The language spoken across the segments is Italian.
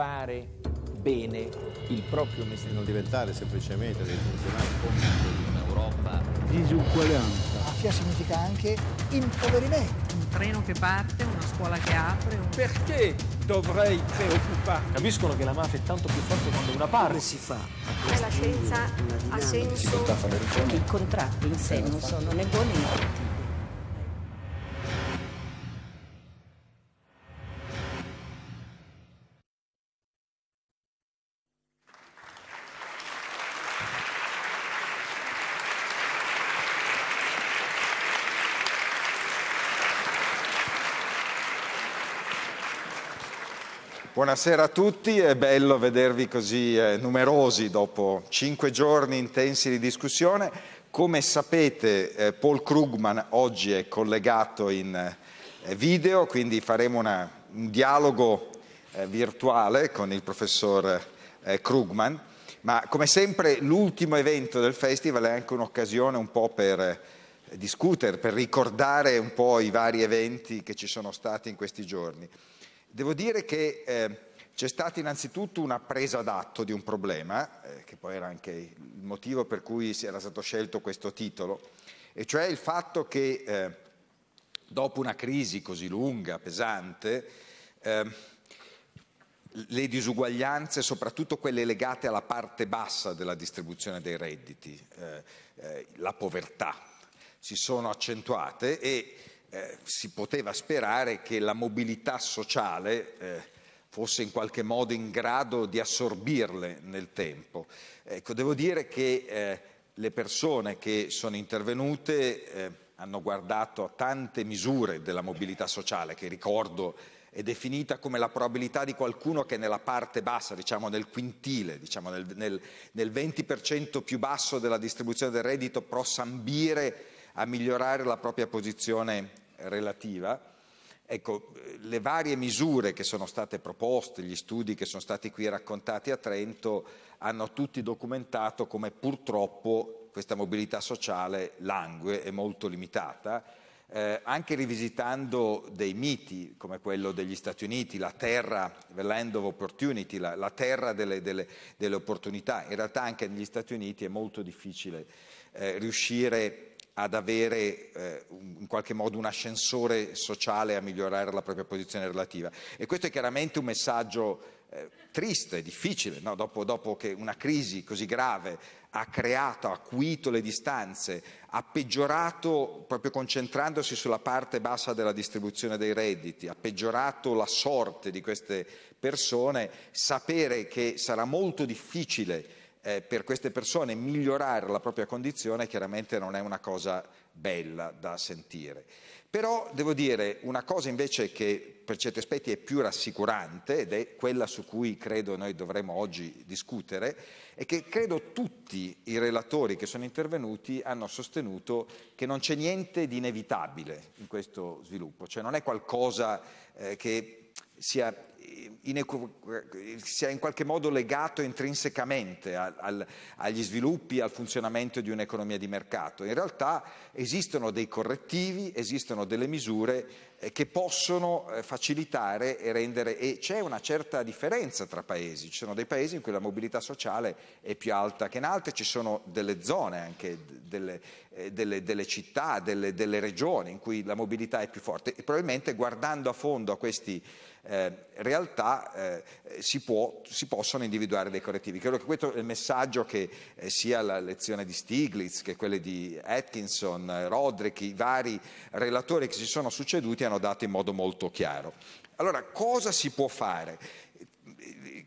fare bene il proprio mestiere. Non diventare semplicemente dei funzionari compito di un'Europa disuguaglianza. Mafia significa anche impoverimento. Un treno che parte, una scuola che apre. Un... Perché dovrei preoccupare? Capiscono che la mafia è tanto più forte quando una parte si fa. La scienza ha senso. I contratti in sé non sono né buoni né cattivi. Buonasera a tutti, è bello vedervi così eh, numerosi dopo cinque giorni intensi di discussione. Come sapete eh, Paul Krugman oggi è collegato in eh, video, quindi faremo una, un dialogo eh, virtuale con il professor eh, Krugman, ma come sempre l'ultimo evento del festival è anche un'occasione un po' per eh, discutere, per ricordare un po' i vari eventi che ci sono stati in questi giorni. Devo dire che eh, c'è stata innanzitutto una presa d'atto di un problema, eh, che poi era anche il motivo per cui era stato scelto questo titolo, e cioè il fatto che eh, dopo una crisi così lunga, pesante, ehm, le disuguaglianze, soprattutto quelle legate alla parte bassa della distribuzione dei redditi, eh, eh, la povertà, si sono accentuate e eh, si poteva sperare che la mobilità sociale eh, fosse in qualche modo in grado di assorbirle nel tempo. Ecco, devo dire che eh, le persone che sono intervenute eh, hanno guardato a tante misure della mobilità sociale, che ricordo è definita come la probabilità di qualcuno che nella parte bassa, diciamo nel quintile, diciamo nel, nel, nel 20% più basso della distribuzione del reddito, possa ambire a migliorare la propria posizione relativa. Ecco, le varie misure che sono state proposte, gli studi che sono stati qui raccontati a Trento, hanno tutti documentato come purtroppo questa mobilità sociale langue è molto limitata. Eh, anche rivisitando dei miti come quello degli Stati Uniti, la terra, the land of opportunity, la, la terra delle, delle, delle, opportunità, in realtà anche negli Stati Uniti è molto difficile eh, riuscire ad avere eh, in qualche modo un ascensore sociale a migliorare la propria posizione relativa. E questo è chiaramente un messaggio eh, triste, difficile, no? dopo, dopo, che una crisi così grave ha creato, ha acuito le distanze, ha peggiorato, proprio concentrandosi sulla parte bassa della distribuzione dei redditi, ha peggiorato la sorte di queste persone, sapere che sarà molto difficile eh, per queste persone migliorare la propria condizione chiaramente non è una cosa bella da sentire. Però devo dire una cosa invece che per certi aspetti è più rassicurante ed è quella su cui credo noi dovremmo oggi discutere, è che credo tutti i relatori che sono intervenuti hanno sostenuto che non c'è niente di inevitabile in questo sviluppo, cioè non è qualcosa eh, che sia, sia in qualche modo legato intrinsecamente al, al, agli sviluppi, al funzionamento di un'economia di mercato. In realtà esistono dei correttivi, esistono delle misure eh, che possono eh, facilitare e rendere, e c'è una certa differenza tra paesi, ci sono dei paesi in cui la mobilità sociale è più alta che in altri, ci sono delle zone anche, delle, eh, delle, delle, città, delle, delle, regioni in cui la mobilità è più forte e probabilmente guardando a fondo a queste eh, realtà eh, si, può, si, possono individuare dei correttivi. Credo che questo è il messaggio che eh, sia la lezione di Stiglitz che quelle di Atkinson, Roderick, i vari relatori che si sono succeduti hanno dato in modo molto chiaro. Allora, cosa si può fare?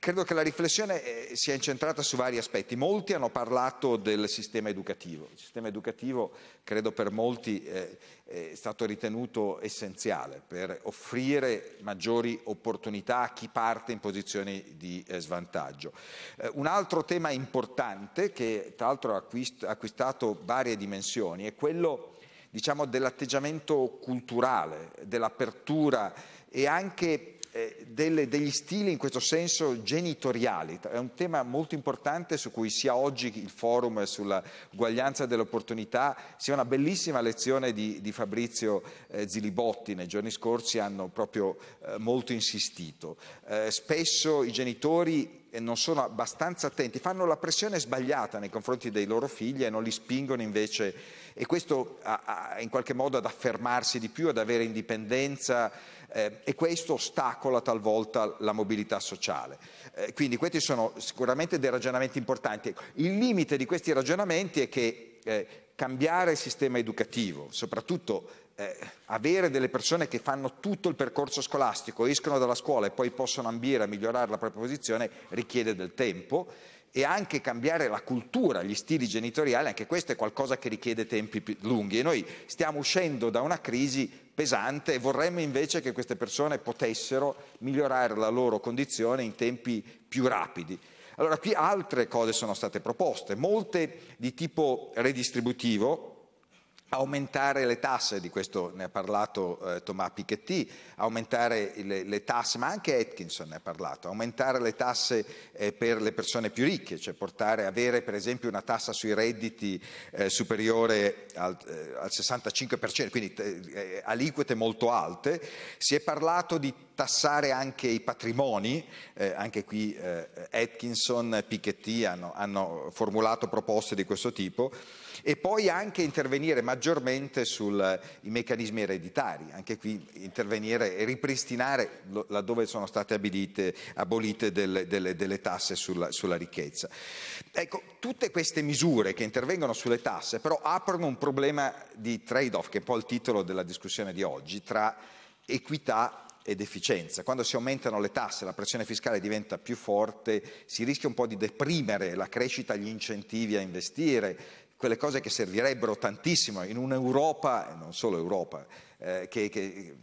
credo che la riflessione eh, sia incentrata su vari aspetti. Molti hanno parlato del sistema educativo. Il sistema educativo, credo per molti, eh, è stato ritenuto essenziale per offrire maggiori opportunità a chi parte in posizioni di eh, svantaggio. Un altro tema importante, che tra l'altro ha acquistato varie dimensioni, è quello diciamo, dell'atteggiamento culturale, dell'apertura e anche eh, delle, degli stili in questo senso genitoriali. È un tema molto importante su cui sia oggi il forum sull'uguaglianza delle opportunità, sia una bellissima lezione di, di Fabrizio eh, Zilibotti nei giorni scorsi hanno proprio eh, molto insistito. Eh, spesso i genitori eh, non sono abbastanza attenti, fanno la pressione sbagliata nei confronti dei loro figli e non li spingono invece, e questo a, a, in qualche modo ad affermarsi di più, ad avere indipendenza, eh, e questo ostacola talvolta la mobilità sociale. Eh, quindi questi sono sicuramente dei ragionamenti importanti. Il limite di questi ragionamenti è che eh, cambiare il sistema educativo, soprattutto eh, avere delle persone che fanno tutto il percorso scolastico, escono dalla scuola e poi possono ambire a migliorare la propria posizione, richiede del tempo e anche cambiare la cultura, gli stili genitoriali, anche questo è qualcosa che richiede tempi più lunghi e noi stiamo uscendo da una crisi pesante e vorremmo invece che queste persone potessero migliorare la loro condizione in tempi più rapidi. Allora qui altre cose sono state proposte, molte di tipo redistributivo, aumentare le tasse, di questo ne ha parlato eh, Thomas Piketty, aumentare le, le, tasse, ma anche Atkinson ne ha parlato, aumentare le tasse eh, per le persone più ricche, cioè portare, avere per esempio una tassa sui redditi eh, superiore al, eh, al, 65%, quindi eh, eh, aliquote molto alte. Si è parlato di tassare anche i patrimoni, anche qui Atkinson, e Piketty hanno, hanno formulato proposte di questo tipo e poi anche intervenire maggiormente sui meccanismi ereditari, anche qui intervenire e ripristinare laddove sono state abilite, abolite del, delle, delle, tasse sulla, sulla ricchezza. Ecco, tutte queste misure che intervengono sulle tasse però aprono un problema di trade-off, che è un po' il titolo della discussione di oggi, tra equità ed efficienza. Quando si aumentano le tasse, la pressione fiscale diventa più forte, si rischia un po' di deprimere la crescita, gli incentivi a investire, quelle cose che servirebbero tantissimo in un'Europa, non solo Europa, eh, che, che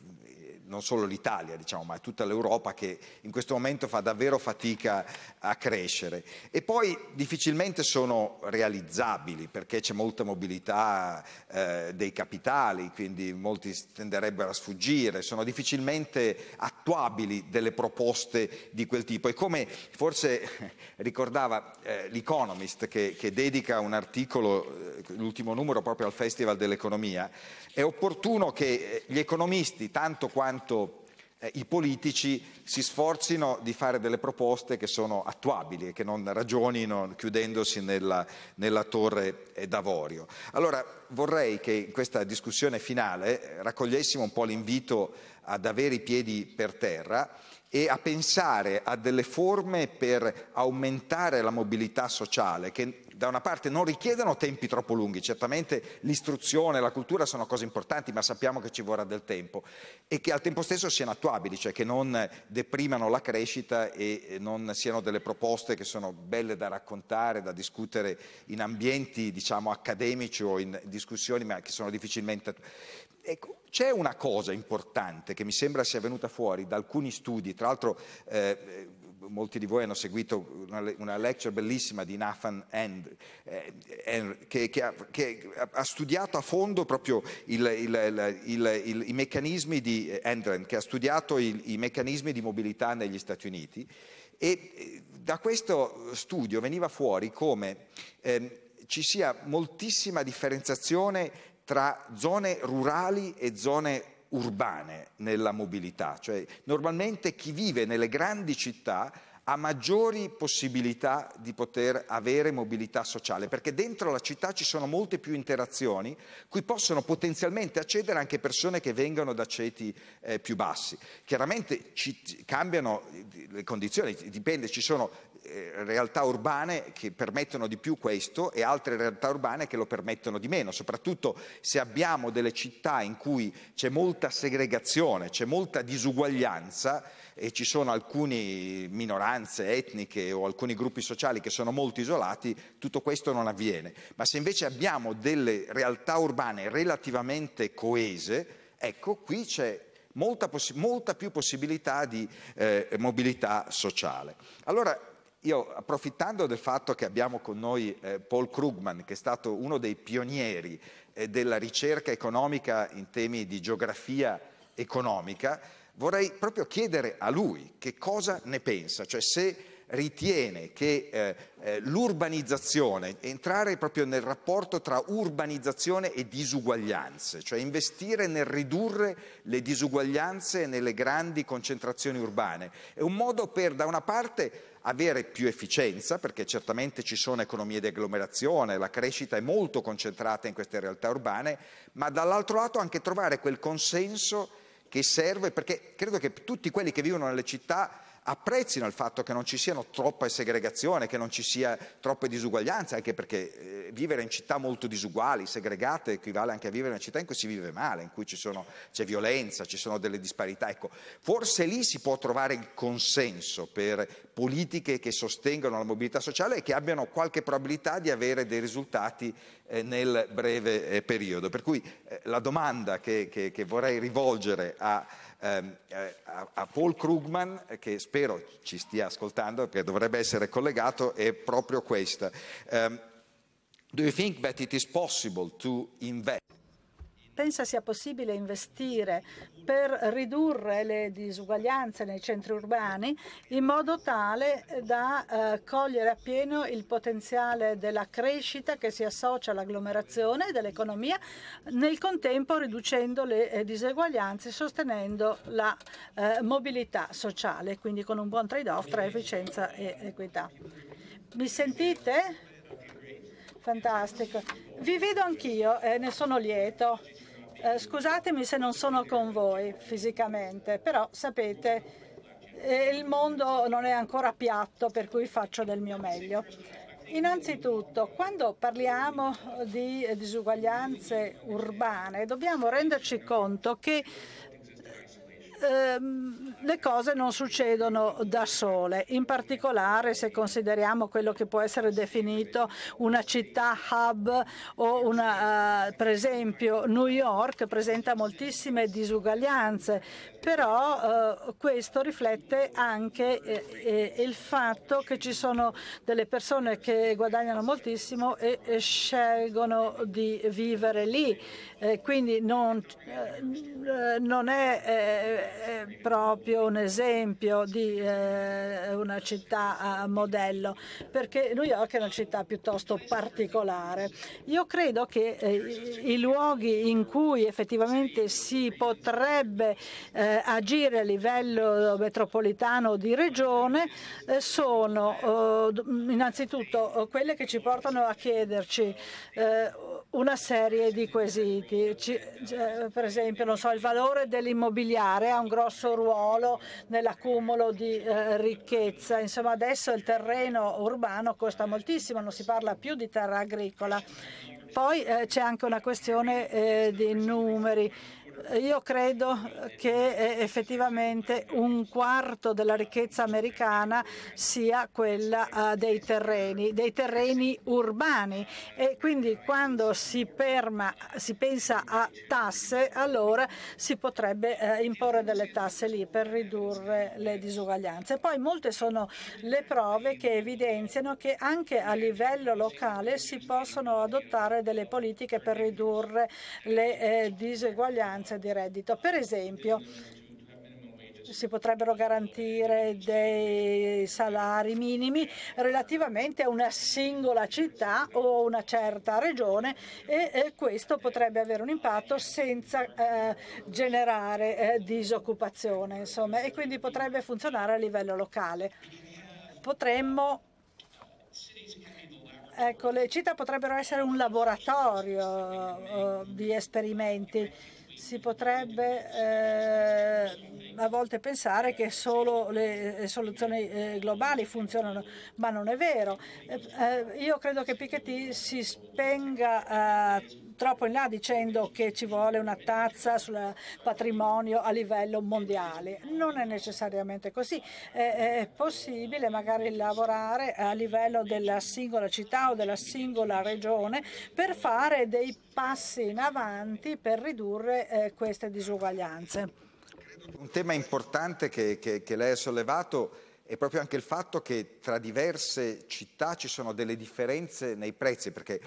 non solo l'Italia, diciamo, ma tutta l'Europa che in questo momento fa davvero fatica a crescere. E poi difficilmente sono realizzabili perché c'è molta mobilità eh, dei capitali, quindi molti tenderebbero a sfuggire, sono difficilmente attuabili delle proposte di quel tipo. E come forse ricordava eh, l'Economist che, che dedica un articolo, eh, l'ultimo numero proprio al Festival dell'Economia, è opportuno che eh, gli economisti, tanto quanto eh, i politici, si sforzino di fare delle proposte che sono attuabili e che non ragionino chiudendosi nella, nella torre eh, d'avorio. Allora vorrei che in questa discussione finale raccogliessimo un po' l'invito ad avere i piedi per terra e a pensare a delle forme per aumentare la mobilità sociale che da una parte non richiedono tempi troppo lunghi, certamente l'istruzione e la cultura sono cose importanti, ma sappiamo che ci vorrà del tempo e che al tempo stesso siano attuabili, cioè che non deprimano la crescita e eh, non siano delle proposte che sono belle da raccontare, da discutere in ambienti diciamo accademici o in discussioni, ma che sono difficilmente Ecco, c'è una cosa importante che mi sembra sia venuta fuori da alcuni studi, tra l'altro eh, eh molti di voi hanno seguito una, una lecture bellissima di Nathan End, eh, eh, che, che, ha, che, ha, studiato a fondo proprio il, il, il, i meccanismi di eh, Endren, che ha studiato i meccanismi di mobilità negli Stati Uniti. E eh, da questo studio veniva fuori come ehm, ci sia moltissima differenziazione tra zone rurali e zone urbane nella mobilità, cioè normalmente chi vive nelle grandi città ha maggiori possibilità di poter avere mobilità sociale, perché dentro la città ci sono molte più interazioni cui possono potenzialmente accedere anche persone che vengono da ceti eh, più bassi. Chiaramente ci, cambiano le condizioni, dipende, ci sono eh, realtà urbane che permettono di più questo e altre realtà urbane che lo permettono di meno, soprattutto se abbiamo delle città in cui c'è molta segregazione, c'è molta disuguaglianza, e ci sono alcune minoranze etniche o alcuni gruppi sociali che sono molto isolati, tutto questo non avviene. Ma se invece abbiamo delle realtà urbane relativamente coese, ecco qui c'è molta, poss- molta più possibilità di eh, mobilità sociale. Allora, io approfittando del fatto che abbiamo con noi eh, Paul Krugman, che è stato uno dei pionieri eh, della ricerca economica in temi di geografia economica, Vorrei proprio chiedere a lui che cosa ne pensa, cioè se ritiene che eh, eh, l'urbanizzazione, entrare proprio nel rapporto tra urbanizzazione e disuguaglianze, cioè investire nel ridurre le disuguaglianze nelle grandi concentrazioni urbane, è un modo per da una parte avere più efficienza, perché certamente ci sono economie di agglomerazione, la crescita è molto concentrata in queste realtà urbane, ma dall'altro lato anche trovare quel consenso che serve, perché credo che tutti quelli che vivono nelle città apprezzino il fatto che non ci siano troppe segregazioni, che non ci sia troppe disuguaglianze, anche perché eh, vivere in città molto disuguali, segregate, equivale anche a vivere in una città in cui si vive male, in cui sono, c'è violenza, ci sono delle disparità. Ecco, forse lì si può trovare il consenso per politiche che sostengono la mobilità sociale e che abbiano qualche probabilità di avere dei risultati eh, nel breve eh, periodo. Per cui eh, la domanda che, che, che vorrei rivolgere a ehm, eh, a, a, Paul Krugman, che spero ci stia ascoltando, che dovrebbe essere collegato, è proprio questa. Um, ehm, do you think that it is possible to invest? pensa sia possibile investire per ridurre le disuguaglianze nei centri urbani in modo tale da eh, cogliere appieno il potenziale della crescita che si associa all'agglomerazione e dell'economia, nel contempo riducendo le eh, diseguaglianze e sostenendo la eh, mobilità sociale, quindi con un buon trade-off tra efficienza e equità. Mi sentite? Fantastico. Vi vedo anch'io e eh, ne sono lieto. Eh, scusatemi se non sono con voi fisicamente, però sapete eh, il mondo non è ancora piatto, per cui faccio del mio meglio. Innanzitutto, quando parliamo di disuguaglianze urbane, dobbiamo renderci conto che ehm, le cose non succedono da sole, in particolare se consideriamo quello che può essere definito una città hub o una, eh, per esempio New York presenta moltissime disuguaglianze, però eh, questo riflette anche eh, eh il fatto che ci sono delle persone che guadagnano moltissimo e, e scelgono di vivere lì eh, quindi non, eh, non è eh, eh proprio un esempio di eh, una città eh, modello, perché New York è una città piuttosto particolare. Io credo che i luoghi in cui effettivamente si potrebbe agire a livello metropolitano di regione sono innanzitutto quelle che ci portano a chiederci una serie di quesiti banchi. Ci, cioè, per esempio, so, il valore dell'immobiliare ha un grosso ruolo nell'accumulo di eh, ricchezza. Insomma, adesso il terreno urbano costa moltissimo, non si parla più di terra agricola. Poi eh, c'è anche una questione eh, di numeri. Io credo che eh, effettivamente un quarto della ricchezza americana sia quella eh, dei terreni, dei terreni urbani e quindi quando si, perma, si pensa a tasse allora si potrebbe eh, imporre delle tasse lì per ridurre le disuguaglianze. Poi molte sono le prove che evidenziano che anche a livello locale si possono adottare delle politiche per ridurre le disuguaglianze differenze di reddito. Per esempio, si potrebbero garantire dei salari minimi relativamente a una singola città o una certa regione e questo potrebbe avere un impatto senza eh, generare eh, disoccupazione insomma, e quindi potrebbe funzionare a livello locale. Potremmo Ecco, le città potrebbero essere un laboratorio eh, di esperimenti si potrebbe eh, a volte pensare che solo le soluzioni eh, globali funzionano, ma non è vero. Eh, eh io credo che Piketty si spenga eh, troppo in là dicendo che ci vuole una tazza sul patrimonio a livello mondiale. Non è necessariamente così. Eh, eh, è, possibile magari lavorare a livello della singola città o della singola regione per fare dei passi in avanti per ridurre eh, queste disuguaglianze. Un tema importante che, che, che lei ha sollevato è proprio anche il fatto che tra diverse città ci sono delle differenze nei prezzi, perché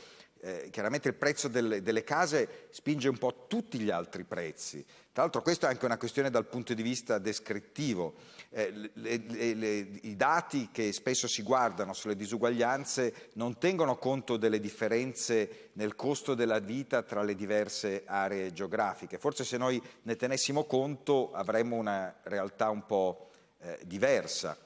eh, chiaramente il prezzo del, delle case spinge un po' tutti gli altri prezzi. Tra l'altro questa è anche una questione dal punto di vista descrittivo. Eh, le, le, le, I dati che spesso si guardano sulle disuguaglianze non tengono conto delle differenze nel costo della vita tra le diverse aree geografiche. Forse se noi ne tenessimo conto avremmo una realtà un po' eh, diversa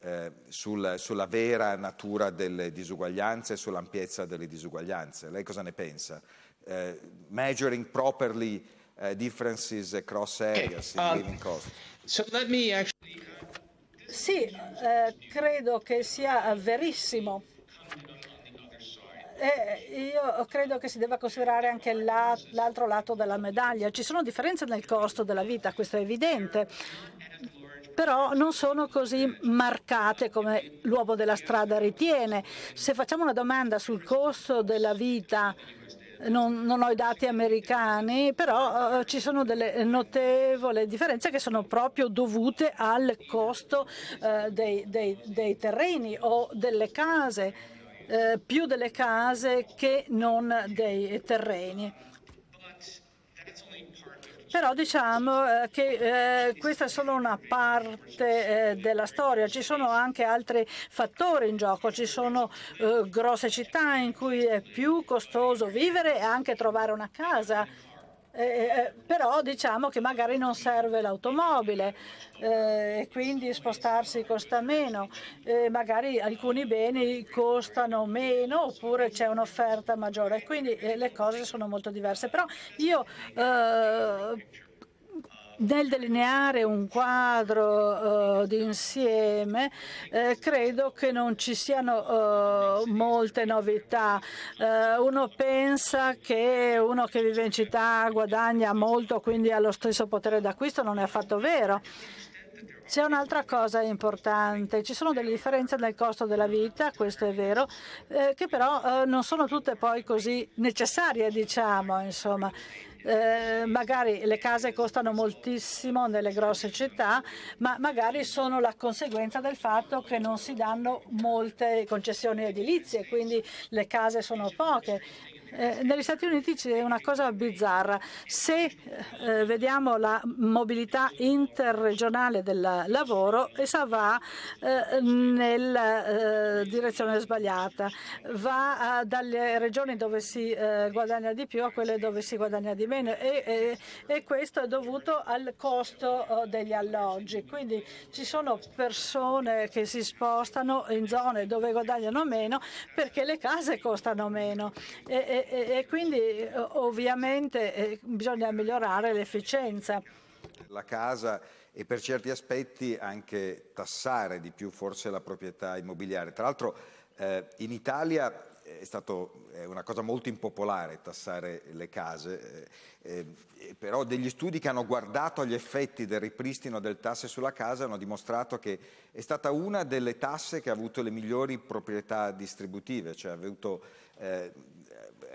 eh, sul, sulla vera natura delle disuguaglianze e sull'ampiezza delle disuguaglianze. Lei cosa ne pensa? Eh, measuring properly uh, differences across areas in um, living costs. So let me actually... Sì, eh, credo che sia verissimo. E eh, io credo che si debba considerare anche l'altro lato della medaglia. Ci sono differenze nel costo della vita, questo è evidente però non sono così marcate come l'uomo della strada ritiene. Se facciamo una domanda sul costo della vita non, non, ho i dati americani, però eh, ci sono delle notevoli differenze che sono proprio dovute al costo eh, dei, dei, dei, terreni o delle case, eh, più delle case che non dei terreni. Però diciamo eh, che eh, questa è solo una parte eh, della storia, ci sono anche altri fattori in gioco, ci sono grosse città in cui è più costoso vivere e anche trovare una casa eh, eh, eh, però diciamo che magari non serve l'automobile eh, e eh, quindi spostarsi costa meno, eh, magari alcuni beni costano meno oppure c'è un'offerta maggiore, quindi le cose sono molto diverse. Però io nel delineare un quadro uh, d'insieme eh, credo che non ci siano uh, molte novità. Uh, uno pensa che uno che vive in città guadagna molto, quindi ha lo stesso potere d'acquisto, non è affatto vero. C'è un'altra cosa importante, ci sono delle differenze nel costo della vita, questo è vero, eh, che però eh, non sono tutte poi così necessarie, diciamo, insomma eh, magari le case costano moltissimo nelle grosse città, ma magari sono la conseguenza del fatto che non si danno molte concessioni edilizie, quindi le case sono poche. Eh, negli Stati Uniti c'è una cosa bizzarra. Se eh, eh, vediamo la mobilità interregionale del lavoro, essa va eh, nella eh, direzione sbagliata, va dalle regioni dove si guadagna di più a quelle dove si guadagna di meno e, e, e questo è dovuto al costo degli alloggi. Quindi ci sono persone che si spostano in zone dove guadagnano meno perché le case costano meno. E, e, e, quindi eh, ovviamente eh, bisogna migliorare l'efficienza. La casa e per certi aspetti anche tassare di più forse la proprietà immobiliare. Tra l'altro eh, in Italia è stata una cosa molto impopolare tassare le case, eh, eh, però degli studi che hanno guardato agli effetti del ripristino del tasse sulla casa hanno dimostrato che è stata una delle tasse che ha avuto le migliori proprietà distributive, cioè ha avuto eh,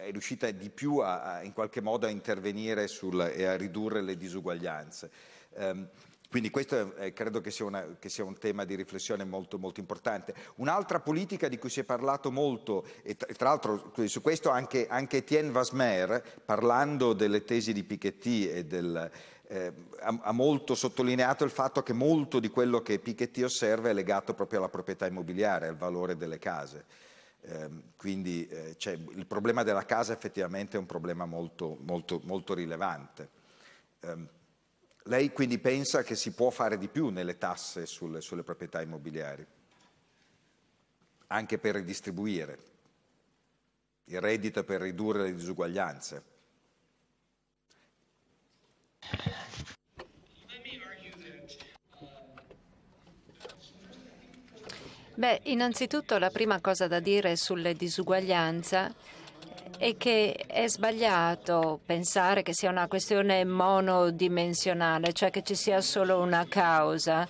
è riuscita di più a, a, in qualche modo a intervenire sul, e a ridurre le disuguaglianze. Um, quindi questo eh, credo che sia, una, che sia, un tema di riflessione molto, molto importante. Un'altra politica di cui si è parlato molto, e tra, tra l'altro su questo anche, anche Etienne Vasmer, parlando delle tesi di Piketty e del, eh, ha, ha, molto sottolineato il fatto che molto di quello che Piketty osserva è legato proprio alla proprietà immobiliare, al valore delle case. Ehm, quindi eh, cioè, il problema della casa effettivamente è un problema molto, molto, molto rilevante. Ehm, lei quindi pensa che si può fare di più nelle tasse sulle, sulle proprietà immobiliari, anche per ridistribuire il reddito e per ridurre le disuguaglianze? Beh, innanzitutto la prima cosa da dire sulle disuguaglianze è che è sbagliato pensare che sia una questione monodimensionale, cioè che ci sia solo una causa.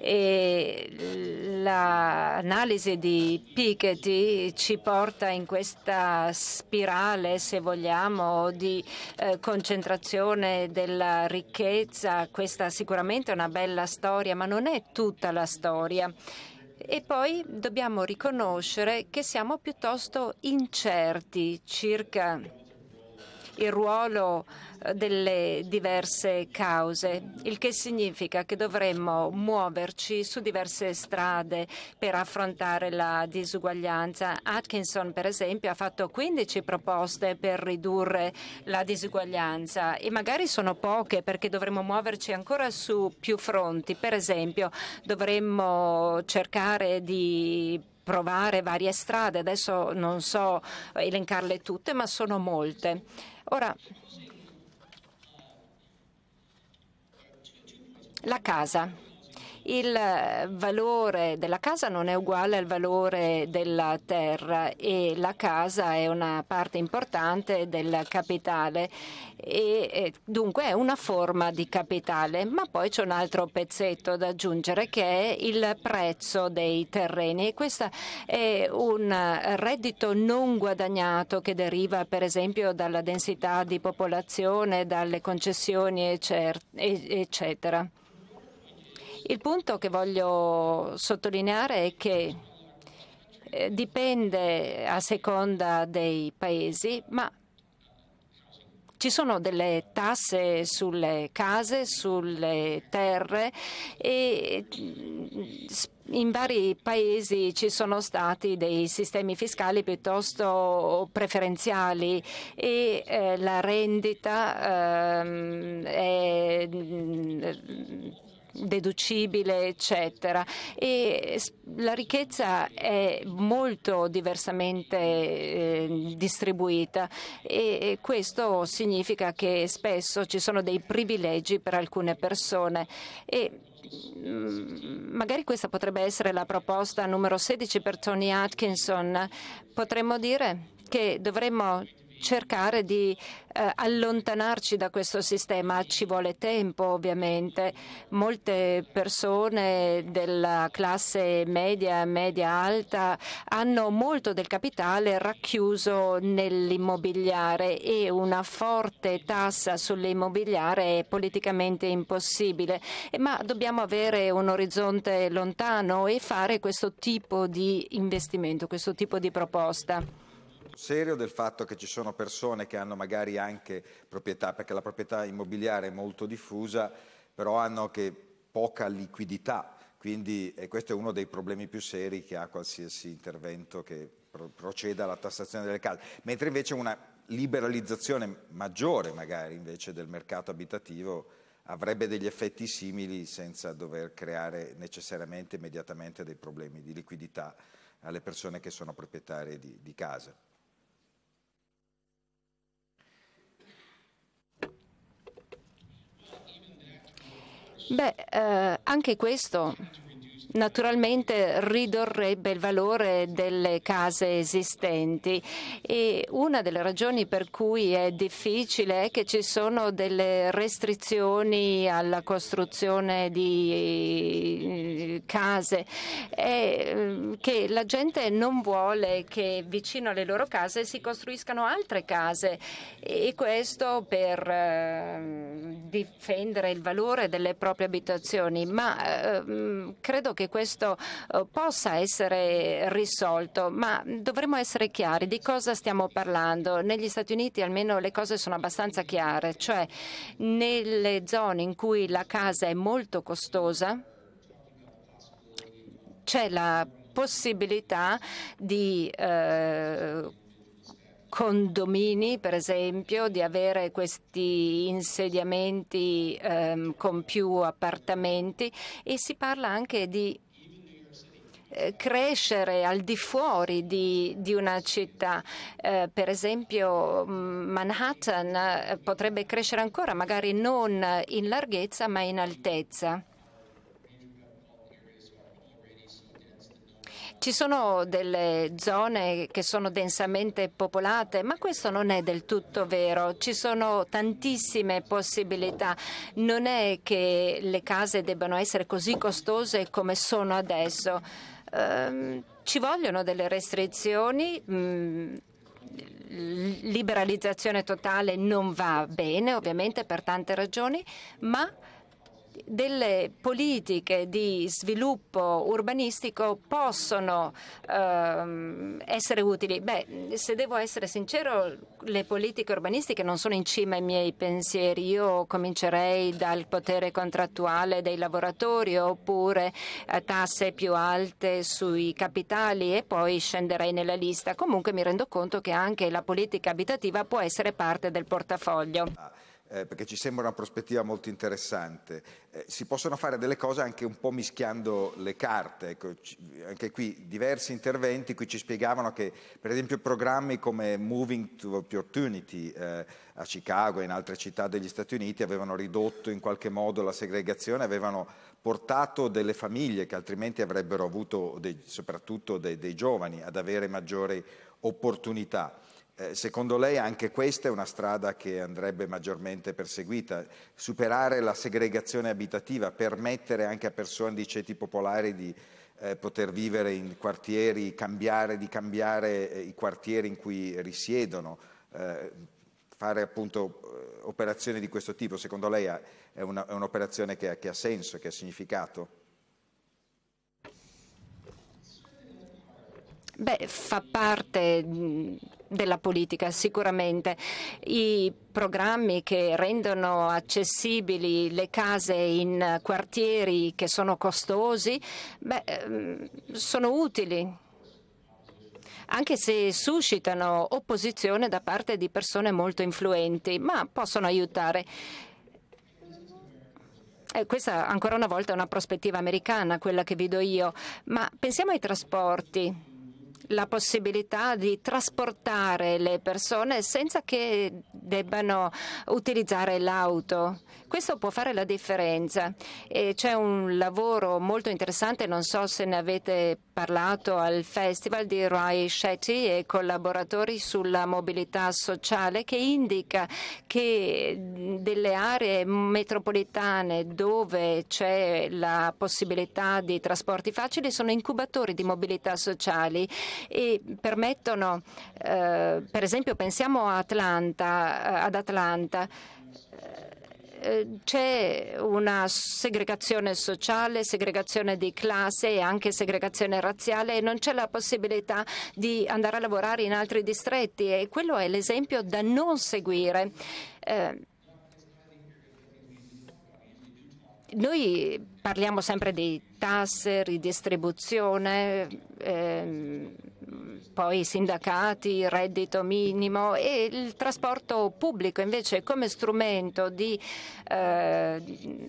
E l'analisi di Piketty ci porta in questa spirale, se vogliamo, di eh, concentrazione della ricchezza. Questa sicuramente è una bella storia, ma non è tutta la storia. E poi dobbiamo riconoscere che siamo piuttosto incerti circa il ruolo eh, delle diverse cause, il che significa che dovremmo muoverci su diverse strade per affrontare la disuguaglianza. Atkinson, per esempio, ha fatto 15 proposte per ridurre la disuguaglianza e magari sono poche perché dovremmo muoverci ancora su più fronti. Per esempio, dovremmo cercare di provare varie strade, adesso non so elencarle tutte, ma sono molte. Ora, la casa il eh, valore della casa non è uguale al valore della terra e la casa è una parte importante del capitale e, eh, dunque è una forma di capitale, ma poi c'è un altro pezzetto da aggiungere che è il prezzo dei terreni e questo è un reddito non guadagnato che deriva per esempio dalla densità di popolazione, dalle concessioni eccetera. Il punto che voglio sottolineare è che eh, dipende a seconda dei paesi, ma ci sono delle tasse sulle case, sulle terre e mm, in vari paesi ci sono stati dei sistemi fiscali piuttosto preferenziali e eh, la rendita ehm, è mm, deducibile, eccetera. E la ricchezza è molto diversamente eh, distribuita e questo significa che spesso ci sono dei privilegi per alcune persone e mm, magari questa potrebbe essere la proposta numero 16 per Tony Atkinson. Potremmo dire che dovremmo cercare di eh, allontanarci da questo sistema. Ci vuole tempo ovviamente. Molte persone della classe media, media alta hanno molto del capitale racchiuso nell'immobiliare e una forte tassa sull'immobiliare è politicamente impossibile. Ma dobbiamo avere un orizzonte lontano e fare questo tipo di investimento, questo tipo di proposta serio del fatto che ci sono persone che hanno magari anche proprietà, perché la proprietà immobiliare è molto diffusa, però hanno anche poca liquidità, quindi questo è uno dei problemi più seri che ha qualsiasi intervento che pro- proceda alla tassazione delle case, mentre invece una liberalizzazione maggiore magari invece del mercato abitativo avrebbe degli effetti simili senza dover creare necessariamente immediatamente dei problemi di liquidità alle persone che sono proprietarie di, di case. Beh, eh, anche questo naturalmente ridurrebbe il valore delle case esistenti e una delle ragioni per cui è difficile è che ci sono delle restrizioni alla costruzione di eh, case e mm, che la gente non vuole che vicino alle loro case si costruiscano altre case e questo per eh, difendere il valore delle proprie abitazioni ma eh, mm, credo che questo eh, possa essere risolto, ma dovremmo essere chiari di cosa stiamo parlando. Negli Stati Uniti almeno le cose sono abbastanza chiare, cioè nelle zone in cui la casa è molto costosa c'è la possibilità di eh, condomini, per esempio, di avere questi insediamenti ehm, con più appartamenti e si parla anche di eh, crescere al di fuori di, di una città. Eh, per esempio mm, Manhattan eh, potrebbe crescere ancora, magari non in larghezza ma in altezza. Ci sono delle zone che sono densamente popolate, ma questo non è del tutto vero. Ci sono tantissime possibilità. Non è che le case debbano essere così costose come sono adesso. Eh, ci vogliono delle restrizioni. Mh, mm, liberalizzazione totale non va bene, ovviamente per tante ragioni, ma delle politiche di sviluppo urbanistico possono ehm, essere utili? Beh, se devo essere sincero, le politiche urbanistiche non sono in cima ai miei pensieri. Io comincerei dal potere contrattuale dei lavoratori oppure eh, tasse più alte sui capitali e poi scenderei nella lista. Comunque mi rendo conto che anche la politica abitativa può essere parte del portafoglio eh, perché ci sembra una prospettiva molto interessante. Eh, si possono fare delle cose anche un po' mischiando le carte, ecco, anche qui diversi interventi qui ci spiegavano che per esempio programmi come Moving to Opportunity eh, a Chicago e in altre città degli Stati Uniti avevano ridotto in qualche modo la segregazione, avevano portato delle famiglie che altrimenti avrebbero avuto, dei, soprattutto dei, dei giovani, ad avere maggiori opportunità. Eh, secondo lei anche questa è una strada che andrebbe maggiormente perseguita, superare la segregazione abitativa, permettere anche a persone di ceti popolari di eh, poter vivere in quartieri, cambiare, di cambiare eh, i quartieri in cui risiedono, eh, fare appunto eh, operazioni di questo tipo, secondo lei è, una, è un'operazione che che ha senso, che ha significato? Beh, fa parte della politica, sicuramente. I programmi che rendono accessibili le case in quartieri che sono costosi beh, ehm, sono utili anche se suscitano opposizione da parte di persone molto influenti, ma possono aiutare. Eh, questa ancora una volta è una prospettiva americana, quella che vedo io, ma pensiamo ai trasporti la possibilità di trasportare le persone senza che debbano utilizzare l'auto. Questo può fare la differenza. E c'è un lavoro molto interessante, non so se ne avete parlato al festival di Rai Shetty e collaboratori sulla mobilità sociale che indica che delle aree metropolitane dove c'è la possibilità di trasporti facili sono incubatori di mobilità sociali e permettono, eh, per esempio pensiamo Atlanta, eh, ad Atlanta, eh, c'è una segregazione sociale, segregazione di classe e anche segregazione razziale e non c'è la possibilità di andare a lavorare in altri distretti e quello è l'esempio da non seguire. Eh, noi parliamo sempre di tasse, ridistribuzione. Eh, poi i sindacati, il reddito minimo e il trasporto pubblico invece come strumento di eh,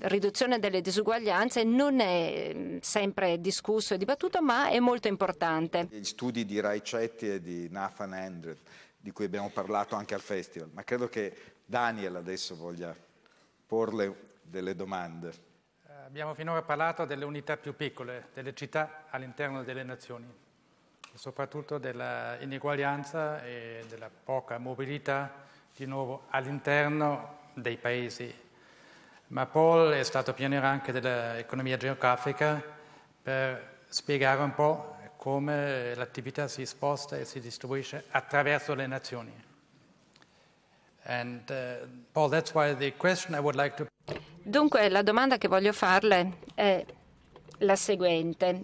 riduzione delle disuguaglianze non è mm, sempre discusso e dibattuto ma è molto importante. Gli studi di Raicetti e di Nathan Andrew di cui abbiamo parlato anche al festival, ma credo che Daniel adesso voglia porle delle domande. Eh, abbiamo finora parlato delle unità più piccole, delle città all'interno delle nazioni soprattutto dell'ineguaglianza e della poca mobilità di nuovo all'interno dei paesi. Ma Paul è stato pioniere anche dell'economia geografica per spiegare un po' come l'attività si sposta e si distribuisce attraverso le nazioni. And, uh, Paul, like to... Dunque, la domanda che voglio farle è la seguente.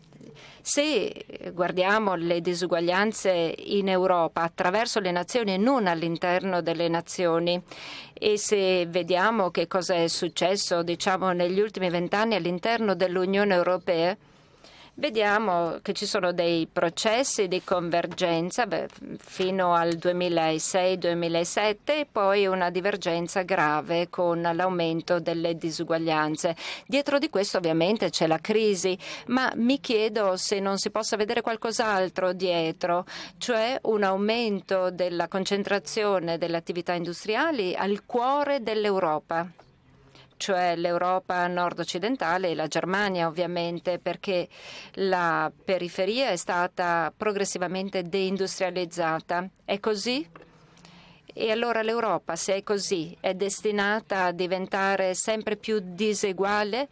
Se guardiamo le disuguaglianze in Europa attraverso le nazioni e non all'interno delle nazioni e se vediamo che cosa è successo diciamo, negli ultimi vent'anni all'interno dell'Unione Europea, vediamo che ci sono dei processi di convergenza beh, fino al 2006-2007 e poi una divergenza grave con l'aumento delle disuguaglianze. Dietro di questo ovviamente c'è la crisi, ma mi chiedo se non si possa vedere qualcos'altro dietro, cioè un aumento della concentrazione delle attività industriali al cuore dell'Europa cioè l'Europa nord-occidentale e la Germania ovviamente, perché la periferia è stata progressivamente deindustrializzata. È così? E allora l'Europa, se è così, è destinata a diventare sempre più diseguale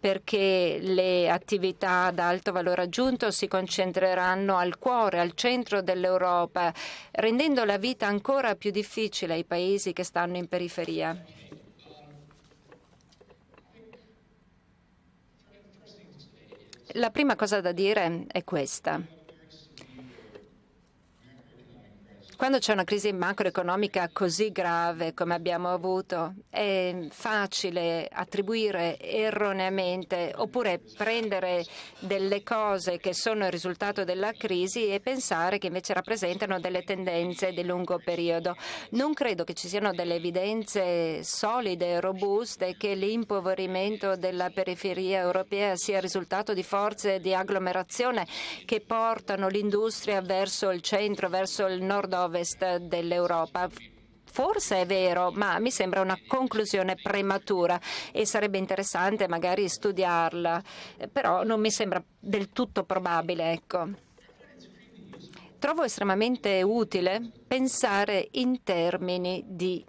perché le attività ad alto valore aggiunto si concentreranno al cuore, al centro dell'Europa, rendendo la vita ancora più difficile ai paesi che stanno in periferia. La prima cosa da dire è questa. Quando c'è una crisi macroeconomica così grave come abbiamo avuto, è facile attribuire erroneamente oppure prendere delle cose che sono il risultato della crisi e pensare che invece rappresentano delle tendenze di lungo periodo. Non credo che ci siano delle evidenze solide e robuste che l'impoverimento della periferia europea sia il risultato di forze di agglomerazione che portano l'industria verso il centro, verso il nord-ovest dell'ovest dell'Europa. Forse è vero, ma mi sembra una conclusione prematura e sarebbe interessante magari studiarla, però non mi sembra del tutto probabile, ecco. Trovo estremamente utile pensare in termini di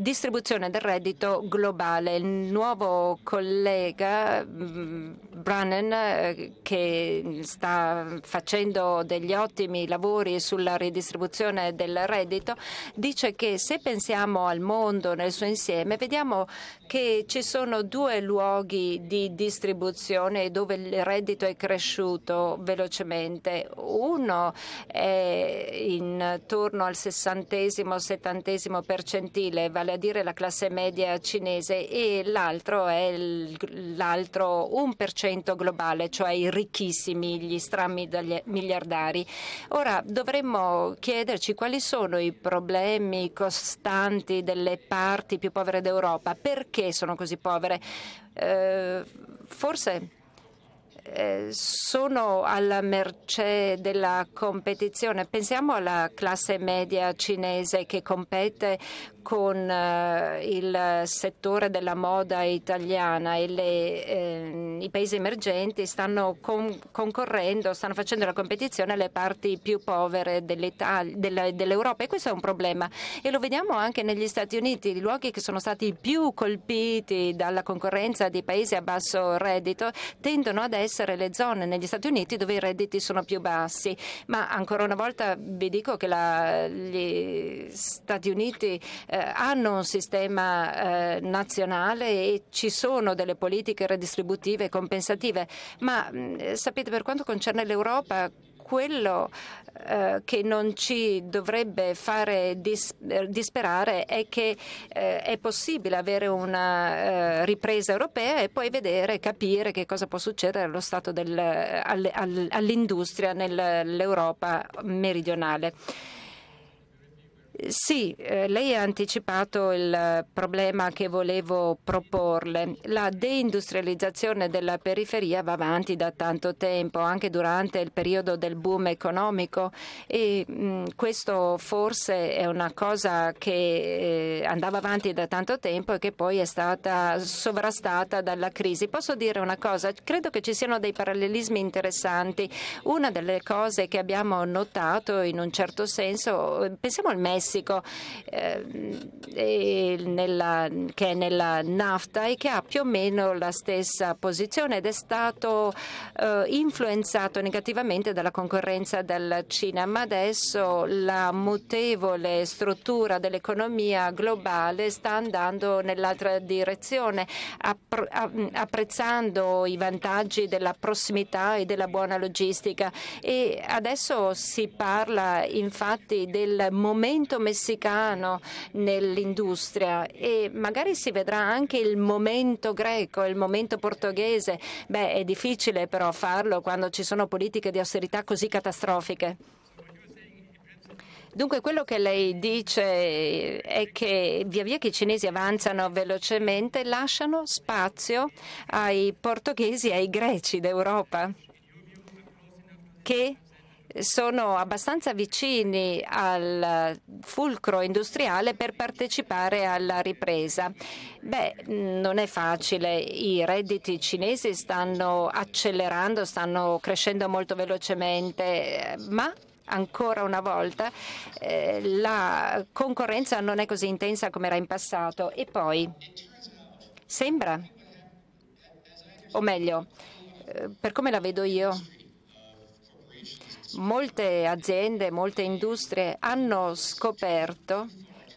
distribuzione del reddito globale. Il nuovo collega mm, Brannan, eh, che sta facendo degli ottimi lavori sulla ridistribuzione del reddito, dice che se pensiamo al mondo nel suo insieme, vediamo che ci sono due luoghi di distribuzione dove il reddito è cresciuto velocemente. Uno è intorno al 60-70% percentile, vale vale a dire la classe media cinese, e l'altro è l'altro 1% globale, cioè i ricchissimi, gli stramiliardari. Ora dovremmo chiederci quali sono i problemi costanti delle parti più povere d'Europa, perché sono così povere. Eh, forse eh, sono alla mercé della competizione. Pensiamo alla classe media cinese che compete con eh, il settore della moda italiana e le, eh, i paesi emergenti stanno con, concorrendo, stanno facendo la competizione alle parti più povere dell'Europa e questo è un problema e lo vediamo anche negli Stati Uniti, i luoghi che sono stati più colpiti dalla concorrenza di paesi a basso reddito tendono ad essere essere le zone negli Stati Uniti dove i redditi sono più bassi, ma ancora una volta vi dico che la, gli Stati Uniti eh, hanno un sistema eh, nazionale e ci sono delle politiche redistributive e compensative, ma mm, sapete per quanto concerne l'Europa quello eh, che non ci dovrebbe fare dis- eh, disperare è che eh, è possibile avere una eh, ripresa europea e poi vedere, capire che cosa può succedere allo stato del, all, eh, all, all'industria nell'Europa meridionale. Sì, eh, lei ha anticipato il problema che volevo proporle. La deindustrializzazione della periferia va avanti da tanto tempo, anche durante il periodo del boom economico e mh, mm, questo forse è una cosa che eh, andava avanti da tanto tempo e che poi è stata sovrastata dalla crisi. Posso dire una cosa? Credo che ci siano dei parallelismi interessanti. Una delle cose che abbiamo notato in un certo senso, eh, pensiamo al MES tossico eh, nella, che è nella nafta e che ha più o meno la stessa posizione ed è stato eh, influenzato negativamente dalla concorrenza della Cina. Ma adesso la mutevole struttura dell'economia globale sta andando nell'altra direzione, apprezzando i vantaggi della prossimità e della buona logistica. E adesso si parla infatti del momento talento messicano nell'industria e magari si vedrà anche il momento greco, il momento portoghese. Beh, è difficile però farlo quando ci sono politiche di austerità così catastrofiche. Dunque quello che lei dice eh, è che via via che i cinesi avanzano velocemente lasciano spazio ai portoghesi e ai greci d'Europa che sono abbastanza vicini al fulcro industriale per partecipare alla ripresa. Beh, non è facile, i redditi cinesi stanno accelerando, stanno crescendo molto velocemente, ma ancora una volta eh, la concorrenza non è così intensa come era in passato. E poi sembra, o meglio, eh, per come la vedo io, molte aziende, molte industrie hanno scoperto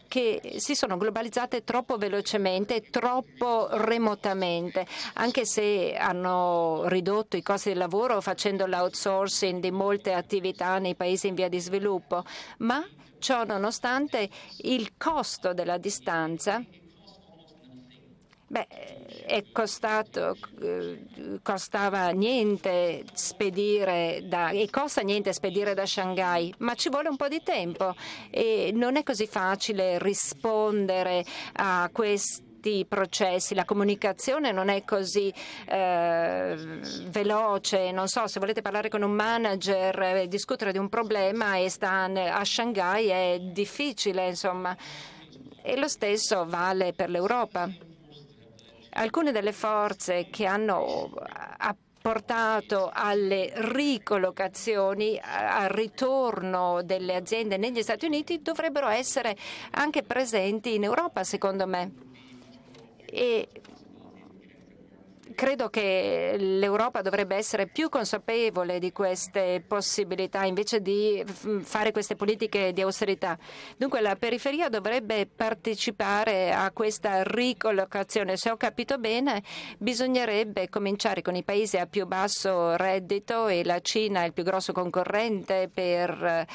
che si sono globalizzate troppo velocemente, troppo remotamente, anche se hanno ridotto i costi del lavoro facendo l'outsourcing di molte attività nei paesi in via di sviluppo, ma ciò nonostante il costo della distanza beh, costato, eh, costava niente spedire da, e costa niente spedire da Shanghai, ma ci vuole un po' di tempo e non è così facile rispondere a questi processi, la comunicazione non è così eh, veloce, non so, se volete parlare con un manager discutere di un problema e sta a Shanghai è difficile, insomma. E lo stesso vale per l'Europa. Alcune delle forze che hanno portato alle ricollocazioni, eh, al ritorno delle aziende negli Stati Uniti, dovrebbero essere anche presenti in Europa, secondo me. E credo che l'Europa dovrebbe essere più consapevole di queste possibilità invece di mm, fare queste politiche di austerità. Dunque la periferia dovrebbe partecipare a questa ricollocazione. Se ho capito bene, bisognerebbe cominciare con i paesi a più basso reddito e la Cina è il più grosso concorrente per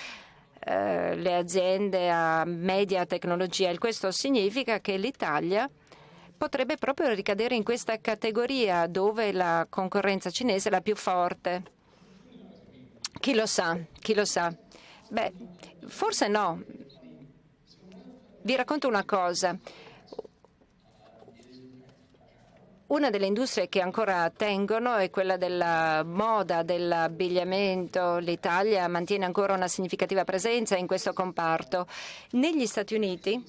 eh, le aziende a media tecnologia e questo significa che l'Italia potrebbe proprio ricadere in questa categoria dove la concorrenza cinese è la più forte. Chi lo sa? Chi lo sa? Beh, forse no. Vi racconto una cosa. Una delle industrie che ancora tengono è quella della moda, dell'abbigliamento. L'Italia mantiene ancora una significativa presenza in questo comparto. Negli Stati Uniti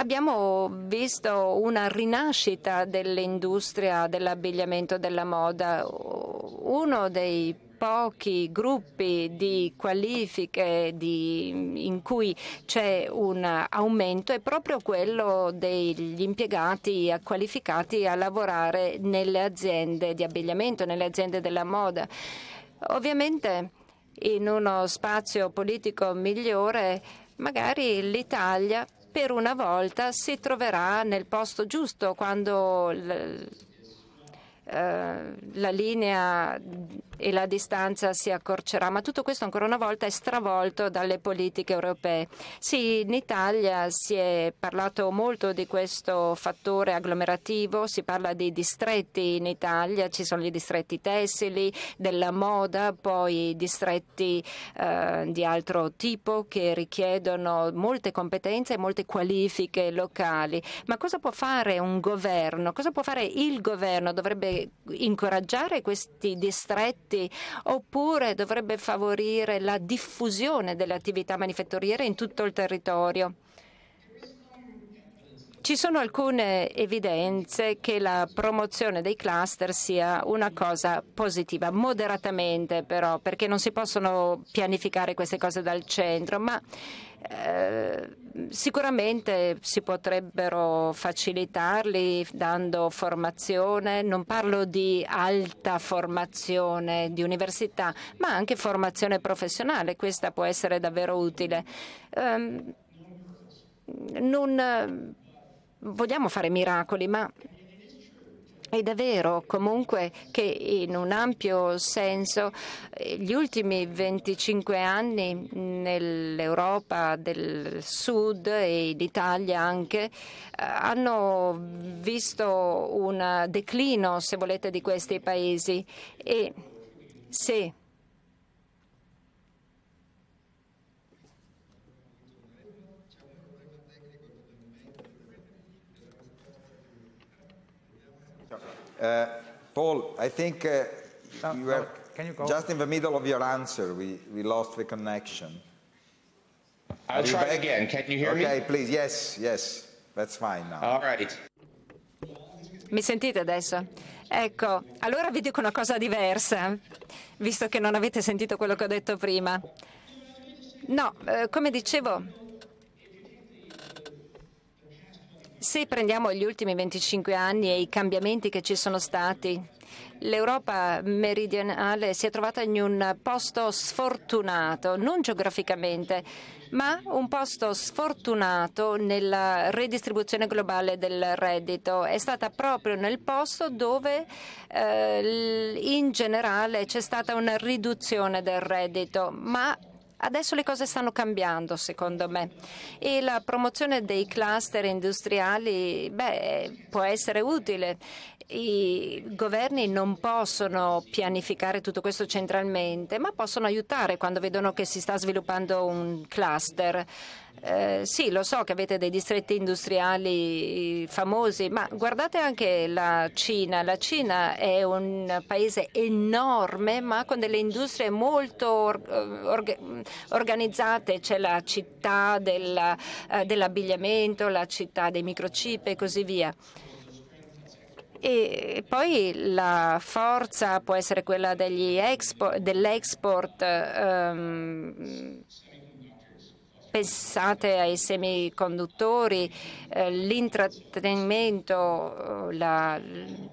Abbiamo visto una rinascita dell'industria dell'abbigliamento della moda. Uno dei pochi gruppi di qualifiche di, in cui c'è un aumento è proprio quello degli impiegati qualificati a lavorare nelle aziende di abbigliamento, nelle aziende della moda. Ovviamente in uno spazio politico migliore magari l'Italia per una volta si troverà nel posto giusto quando eh, la linea e la distanza si accorcerà, ma tutto questo ancora una volta è stravolto dalle politiche europee. Sì, in Italia si è parlato molto di questo fattore agglomerativo, si parla di distretti in Italia, ci sono i distretti tessili, della moda, poi distretti eh, di altro tipo che richiedono molte competenze e molte qualifiche locali. Ma cosa può fare un governo? Cosa può fare il governo? Dovrebbe incoraggiare questi distretti oppure dovrebbe favorire la diffusione delle attività manifatturiere in tutto il territorio. Ci sono alcune evidenze che la promozione dei cluster sia una cosa positiva, moderatamente però, perché non si possono pianificare queste cose dal centro, ma eh, sicuramente si potrebbero facilitarli dando formazione, non parlo di alta formazione di università, ma anche formazione professionale, questa può essere davvero utile. Ehm, eh, non vogliamo fare miracoli, ma ed è vero comunque che in un ampio senso eh, gli ultimi 25 anni nell'Europa del Sud e in Italia anche eh, hanno visto un declino, se volete, di questi paesi e se Uh, Paul, I think uh, no, you were no, you just in the middle of your answer. We, we lost the connection. I'll try back? again. Can you hear okay, me? Okay, please. Yes, yes. That's fine now. All right. Mi sentite adesso? Ecco, allora vi dico una cosa diversa, visto che non avete sentito quello che ho detto prima. No, eh, come dicevo, Se prendiamo gli ultimi 25 anni e i cambiamenti che ci sono stati, l'Europa meridionale si è trovata in un posto sfortunato, non geograficamente, ma un posto sfortunato nella redistribuzione globale del reddito. È stata proprio nel posto dove eh, in generale c'è stata una riduzione del reddito, ma Adesso le cose stanno cambiando, secondo me, e la promozione dei cluster industriali beh, può essere utile. I governi non possono pianificare tutto questo centralmente, ma possono aiutare quando vedono che si sta sviluppando un cluster. Eh, sì, lo so che avete dei distretti industriali famosi, ma guardate anche la Cina. La Cina è un paese enorme, ma con delle industrie molto eh, orga organizzate. C'è la città eh, dell'abbigliamento, la città dei microchip e così via. E poi la forza può essere quella dell'export. Dell ehm, Pensate ai semiconduttori, eh, l'intrattenimento,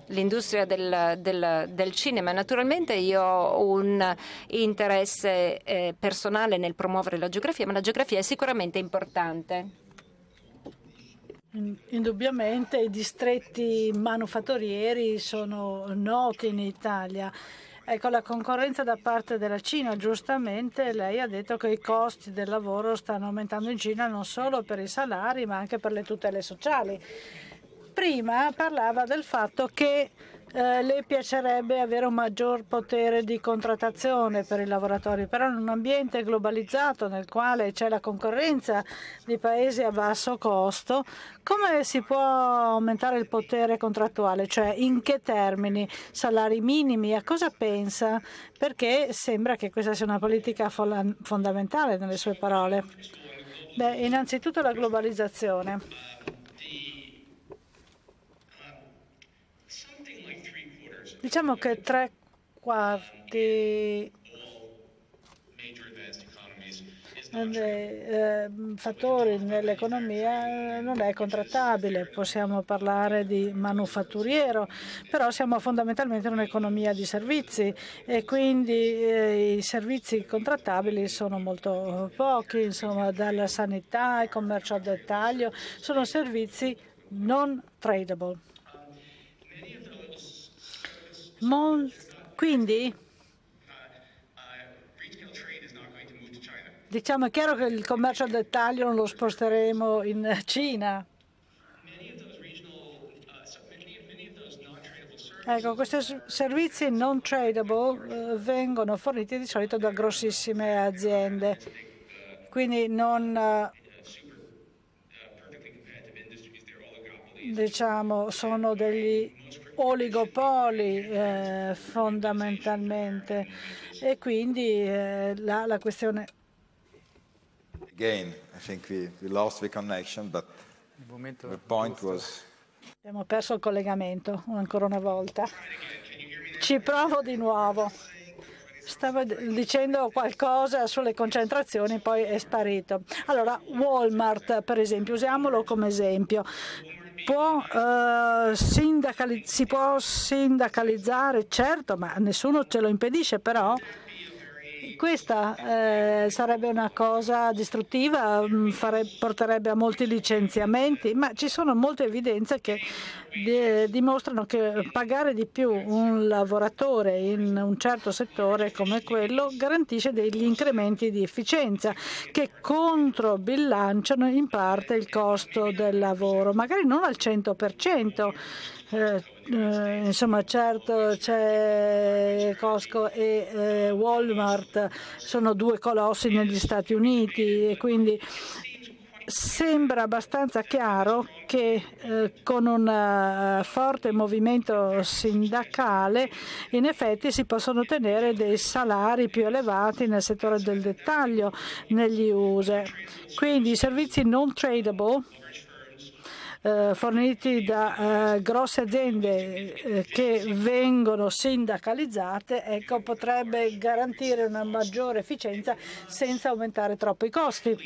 l'industria del, del, del, cinema. Naturalmente io ho un interesse eh, personale nel promuovere la geografia, ma la geografia è sicuramente importante. Indubbiamente i distretti manufatturieri sono noti in Italia Ecco, la concorrenza da parte della Cina, giustamente lei ha detto che i costi del lavoro stanno aumentando in Cina non solo per i salari ma anche per le tutele sociali. Prima parlava del fatto che eh, le piacerebbe avere un maggior potere di contrattazione per i lavoratori, però in un ambiente globalizzato nel quale c'è la concorrenza di paesi a basso costo, come si può aumentare il potere contrattuale? Cioè in che termini? Salari minimi? A cosa pensa? Perché sembra che questa sia una politica fondamentale nelle sue parole. Beh, innanzitutto la globalizzazione Diciamo che tre quarti eh, fattori nell'economia non è contrattabile. Possiamo parlare di manufatturiero, però siamo fondamentalmente in un'economia di servizi e quindi eh, i servizi contrattabili sono molto pochi, insomma, dalla sanità al commercio a dettaglio, sono servizi non tradable. Mol- quindi diciamo è chiaro che il commercio al dettaglio non lo sposteremo in Cina. Ecco, questi servizi non tradable eh, vengono forniti di solito da grossissime aziende, quindi non eh, diciamo, sono degli oligopoli eh, fondamentalmente e quindi eh, la, la questione Again, I think we, we lost the connection, but the point was... Abbiamo perso il collegamento ancora una volta. Ci provo di nuovo. Stavo dicendo qualcosa sulle concentrazioni, poi è sparito. Allora, Walmart, per esempio, usiamolo come esempio può, eh, sindacali- si può sindacalizzare, certo, ma nessuno ce lo impedisce, però questa eh, sarebbe una cosa distruttiva, mm, fare, porterebbe a molti licenziamenti, ma ci sono molte evidenze che di, eh, dimostrano che pagare di più un lavoratore in un certo settore come quello garantisce degli incrementi di efficienza che controbilanciano in parte il costo del lavoro, magari non al 100%. Eh, eh, insomma certo c'è Costco e eh, Walmart, sono due colossi negli Stati Uniti e quindi sembra abbastanza chiaro che eh, con un eh, forte movimento sindacale in effetti si possono ottenere dei salari più elevati nel settore del dettaglio negli USA. Quindi i servizi non tradable eh, forniti da eh, grosse aziende eh, che vengono sindacalizzate ecco, potrebbe garantire una maggiore efficienza senza aumentare troppo i costi.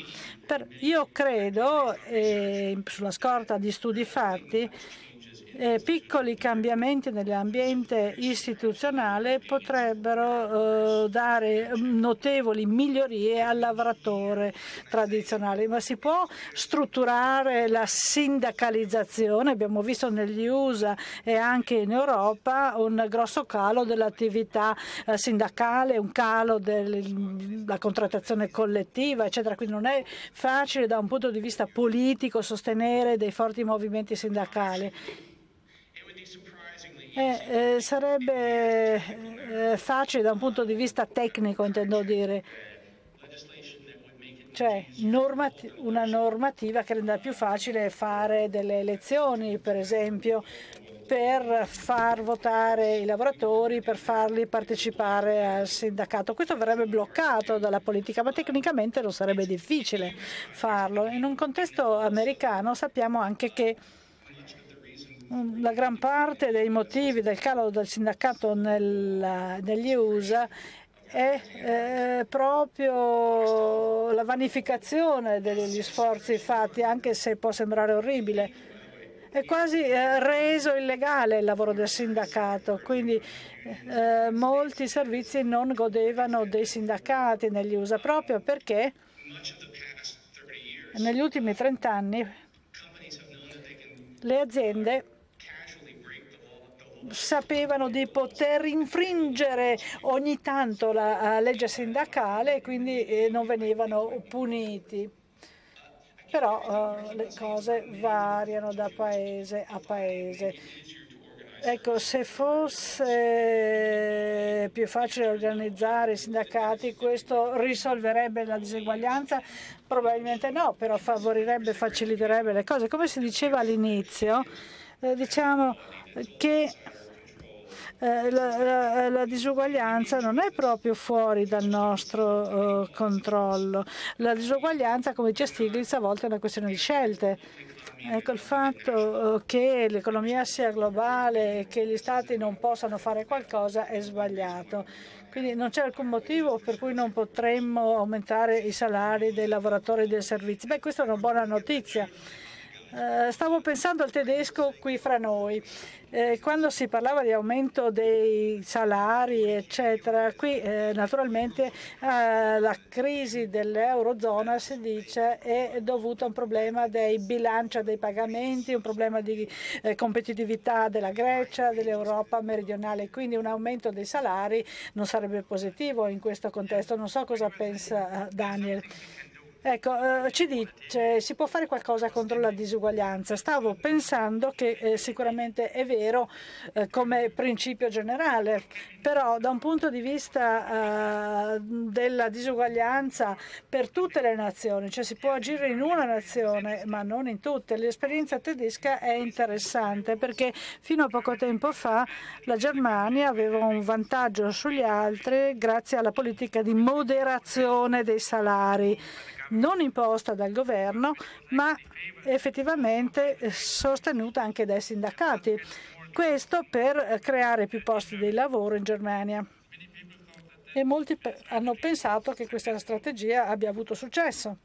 Per, io credo, eh, sulla scorta di studi fatti, eh, piccoli cambiamenti nell'ambiente istituzionale potrebbero eh, dare notevoli migliorie al lavoratore tradizionale, ma si può strutturare la sindacalizzazione, abbiamo visto negli USA e anche in Europa un grosso calo dell'attività eh, sindacale, un calo della contrattazione collettiva, eccetera, quindi non è facile da un punto di vista politico sostenere dei forti movimenti sindacali. Eh, eh, sarebbe eh, facile da un punto di vista tecnico, intendo dire, cioè normati una normativa che renda più facile fare delle elezioni, per esempio, per far votare i lavoratori, per farli partecipare al sindacato. Questo verrebbe bloccato dalla politica, ma tecnicamente non sarebbe difficile farlo. In un contesto americano sappiamo anche che la gran parte dei motivi del calo del sindacato nel, negli USA è eh, proprio la vanificazione degli sforzi fatti, anche se può sembrare orribile. È quasi eh, reso illegale il lavoro del sindacato, quindi eh, molti servizi non godevano dei sindacati negli USA proprio perché negli ultimi 30 anni le aziende sapevano di poter infringere ogni tanto la legge sindacale e quindi eh, non venivano puniti. Però eh, le cose variano da paese a paese. Ecco, se fosse più facile organizzare i sindacati, questo risolverebbe la diseguaglianza? Probabilmente no, però favorirebbe, faciliterebbe le cose. Come si diceva all'inizio, eh, diciamo che eh, la, la, la, disuguaglianza non è proprio fuori dal nostro eh, controllo. La disuguaglianza, come dice Stiglitz, a volte è una questione di scelte. Ecco, il fatto eh, che l'economia sia globale e che gli stati non possano fare qualcosa è sbagliato. Quindi non c'è alcun motivo per cui non potremmo aumentare i salari dei lavoratori dei servizi. Beh, questa è una buona notizia eh, stavo pensando al tedesco qui fra noi. Eh, quando si parlava di aumento dei salari, eccetera, qui eh, naturalmente eh, la crisi dell'Eurozona si dice è dovuta a un problema dei bilancia dei pagamenti, un problema di eh, competitività della Grecia, dell'Europa meridionale. Quindi un aumento dei salari non sarebbe positivo in questo contesto. Non so cosa pensa Daniel. Ecco, eh, ci dice si può fare qualcosa contro la disuguaglianza. Stavo pensando che eh, sicuramente è vero eh, come principio generale, però da un punto di vista eh, della disuguaglianza per tutte le nazioni, cioè si può agire in una nazione ma non in tutte. L'esperienza tedesca è interessante perché fino a poco tempo fa la Germania aveva un vantaggio sugli altri grazie alla politica di moderazione dei salari non imposta dal governo, ma effettivamente eh, sostenuta anche dai sindacati. Questo per eh, creare più posti di lavoro in Germania. E molti hanno pensato che questa strategia abbia avuto successo.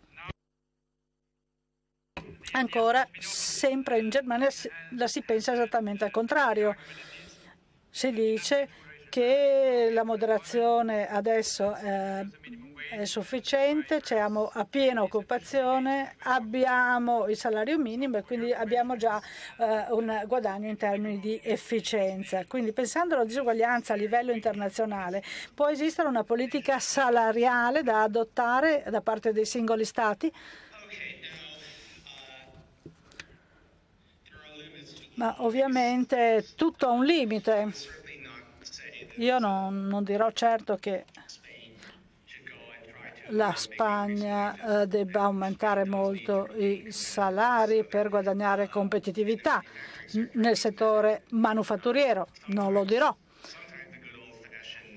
Ancora, sempre in Germania la si pensa esattamente al contrario. Si dice che la moderazione adesso è, eh, è sufficiente, c'è cioè a piena occupazione, abbiamo il salario minimo e quindi abbiamo già eh, un guadagno in termini di efficienza. Quindi pensando alla disuguaglianza a livello internazionale può esistere una politica salariale da adottare da parte dei singoli Stati? Ma ovviamente tutto ha un limite io non, non dirò certo che la Spagna eh, debba aumentare molto i salari per guadagnare competitività nel settore manufatturiero, non lo dirò.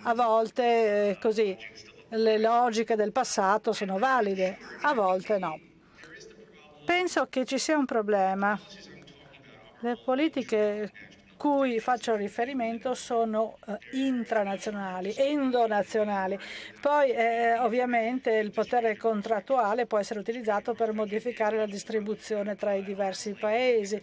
A volte eh, così le logiche del passato sono valide, a volte no. Penso che ci sia un problema. Le politiche cui faccio riferimento sono eh, intranazionali, endonazionali. Poi eh, ovviamente il potere contrattuale può essere utilizzato per modificare la distribuzione tra i diversi paesi.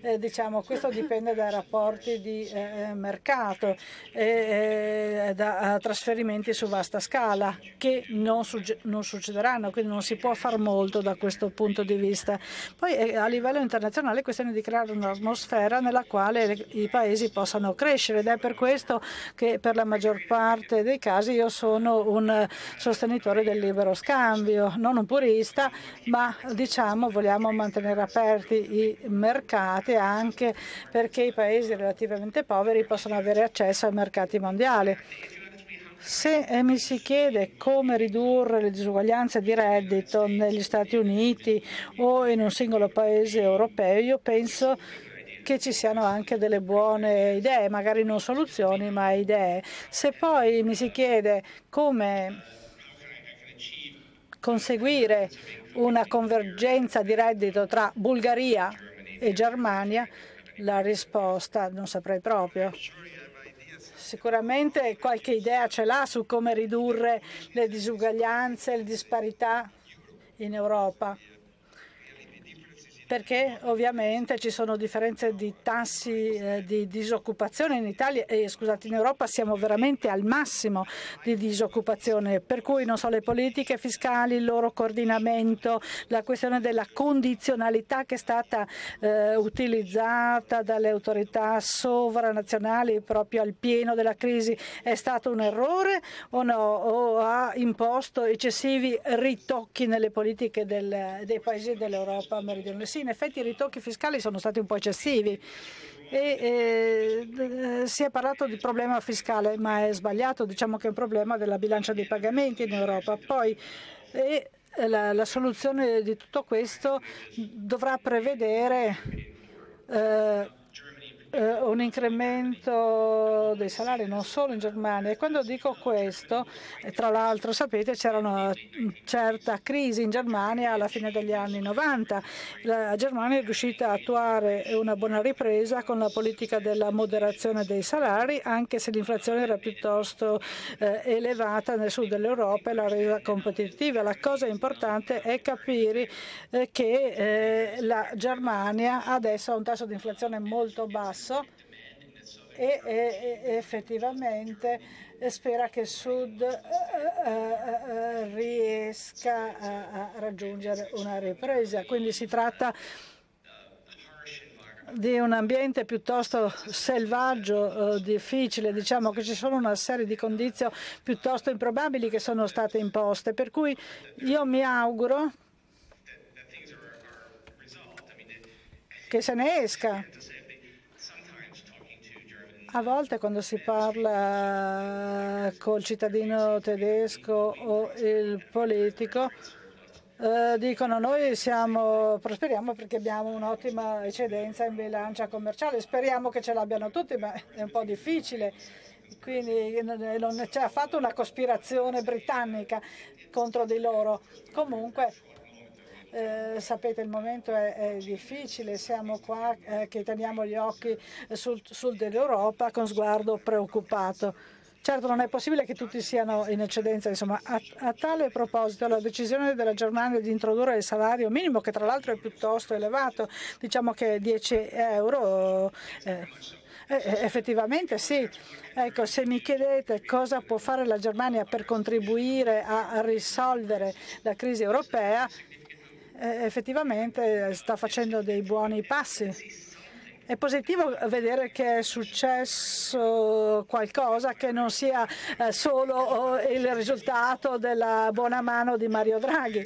Eh, diciamo, questo dipende dai rapporti di eh, eh mercato e eh, da trasferimenti su vasta scala che non, non, succederanno, quindi non si può far molto da questo punto di vista. Poi a livello internazionale è questione di creare un'atmosfera nella quale i paesi possano crescere ed è per questo che per la maggior parte dei casi io sono un sostenitore del libero scambio, non un purista, ma diciamo vogliamo mantenere aperti i mercati anche perché i paesi relativamente poveri possono avere accesso ai mercati mondiali. Se eh, mi si chiede come ridurre le disuguaglianze di reddito negli Stati Uniti o in un singolo paese europeo, io penso che che ci siano anche delle buone idee, magari non soluzioni, ma idee. Se poi mi si chiede come conseguire una convergenza di reddito tra Bulgaria e Germania, la risposta non saprei proprio sicuramente qualche idea ce l'ha su come ridurre le disuguaglianze, le disparità in Europa perché ovviamente ci sono differenze di tassi eh, di disoccupazione in Italia eh, scusate, in Europa siamo veramente al massimo di disoccupazione, per cui non so le politiche fiscali, il loro coordinamento, la questione della condizionalità che è stata eh, utilizzata dalle autorità sovranazionali proprio al pieno della crisi è stato un errore o no o ha imposto eccessivi ritocchi nelle politiche del, dei paesi dell'Europa meridionale? Sì, sì, in effetti i ritocchi fiscali sono stati un po' eccessivi e, eh, si è parlato di problema fiscale, ma è sbagliato, diciamo che è un problema della bilancia dei pagamenti in Europa. Poi, eh, la, la, soluzione di tutto questo dovrà prevedere eh, eh, un incremento dei salari non solo in Germania. E quando dico questo, eh, tra l'altro sapete c'era una certa crisi in Germania alla fine degli anni 90. La Germania è riuscita a attuare una buona ripresa con la politica della moderazione dei salari, anche se l'inflazione era piuttosto eh, elevata nel sud dell'Europa e la resa competitiva. La cosa importante è capire eh, che eh, la Germania adesso ha un tasso di inflazione molto basso basso e, e, e effettivamente eh, spera che il Sud uh, uh, riesca a, a raggiungere una ripresa. Quindi si tratta di un ambiente piuttosto selvaggio, eh, difficile, diciamo che ci sono una serie di condizioni piuttosto improbabili che sono state imposte, per cui io mi auguro che se ne esca. A volte quando si parla col cittadino tedesco o il politico eh, dicono noi siamo, prosperiamo perché abbiamo un'ottima eccedenza in bilancia commerciale, speriamo che ce l'abbiano tutti ma è un po' difficile quindi non c'è cioè, affatto una cospirazione britannica contro di loro. Comunque eh, sapete il momento è, è, difficile, siamo qua eh, che teniamo gli occhi sul, sul dell'Europa con sguardo preoccupato. Certo non è possibile che tutti siano in eccedenza, insomma, a, a, tale proposito la decisione della Germania di introdurre il salario minimo, che tra l'altro è piuttosto elevato, diciamo che 10 euro, eh, eh, eh, effettivamente sì. Ecco, se mi chiedete cosa può fare la Germania per contribuire a risolvere la crisi europea, eh, effettivamente eh, sta facendo dei buoni passi. È positivo vedere che è successo qualcosa che non sia eh, solo il risultato della buona mano di Mario Draghi.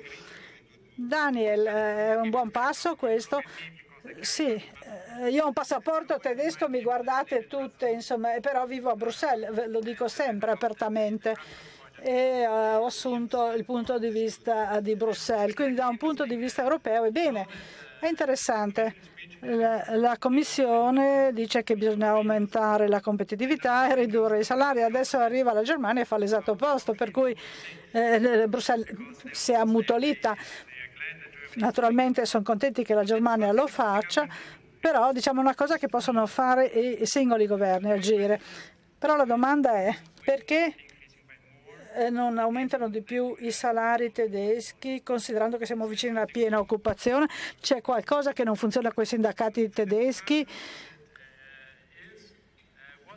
Daniel, è un buon passo questo. Sì, io ho un passaporto tedesco, mi guardate tutte, insomma, però vivo a Bruxelles, lo dico sempre apertamente e eh, ho assunto il punto di vista eh, di Bruxelles. Quindi da un punto di vista europeo è bene, è interessante. La, Commissione dice che bisogna aumentare la competitività e ridurre i salari. Adesso arriva la Germania e fa l'esatto opposto, per cui eh, Bruxelles si è ammutolita. Naturalmente sono contenti che la Germania lo faccia, però diciamo una cosa che possono fare i singoli governi, agire. Però la domanda è perché eh, non aumentano di più i salari tedeschi, considerando che siamo vicini alla piena occupazione? C'è qualcosa che non funziona con i sindacati tedeschi?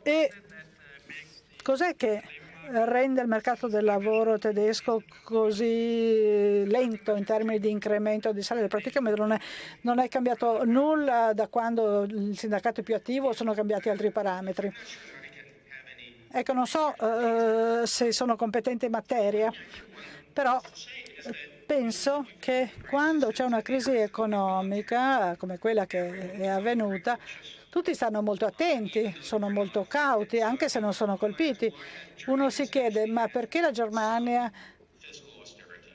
E cos'è che rende il mercato del lavoro tedesco così lento in termini di incremento di salario? Praticamente non è, non è cambiato nulla da quando il sindacato è più attivo o sono cambiati altri parametri. Ecco, non so eh, se sono competente in materia, però eh, penso che quando c'è una crisi economica come quella che è avvenuta, tutti stanno molto attenti, sono molto cauti, anche se non sono colpiti. Uno si chiede, ma perché la Germania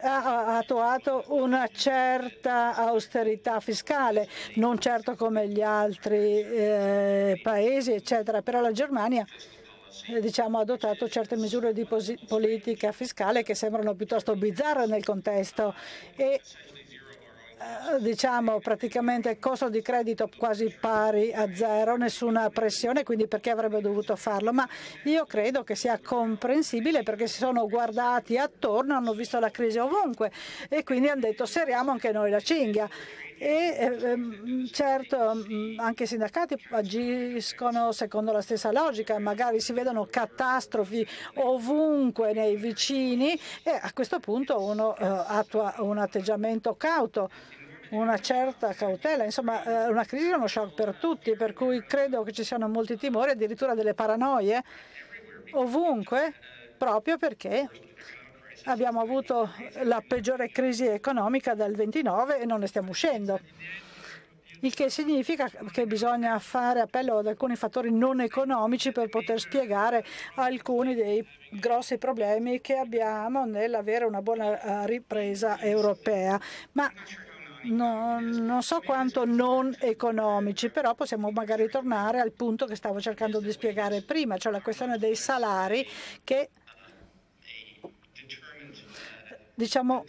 ha attuato una certa austerità fiscale, non certo come gli altri eh, paesi, eccetera, però la Germania eh, diciamo, adottato certe misure di politica fiscale che sembrano piuttosto bizzarre nel contesto e eh, diciamo praticamente costo di credito quasi pari a zero, nessuna pressione, quindi perché avrebbe dovuto farlo? Ma io credo che sia comprensibile perché si sono guardati attorno, hanno visto la crisi ovunque e quindi hanno detto seriamo anche noi la cinghia e ehm, mm, certo mm, anche i sindacati agiscono secondo la stessa logica, magari si vedono catastrofi ovunque nei vicini e a questo punto uno eh, attua un atteggiamento cauto una certa cautela, insomma eh, una crisi è uno shock per tutti, per cui credo che ci siano molti timori, addirittura delle paranoie ovunque, proprio perché abbiamo avuto la peggiore crisi economica dal 29 e non ne stiamo uscendo. Il che significa che bisogna fare appello ad alcuni fattori non economici per poter spiegare alcuni dei grossi problemi che abbiamo nell'avere una buona eh, ripresa europea. Ma non, non, so quanto non economici, però possiamo magari tornare al punto che stavo cercando di spiegare prima, cioè la questione dei salari che diciamo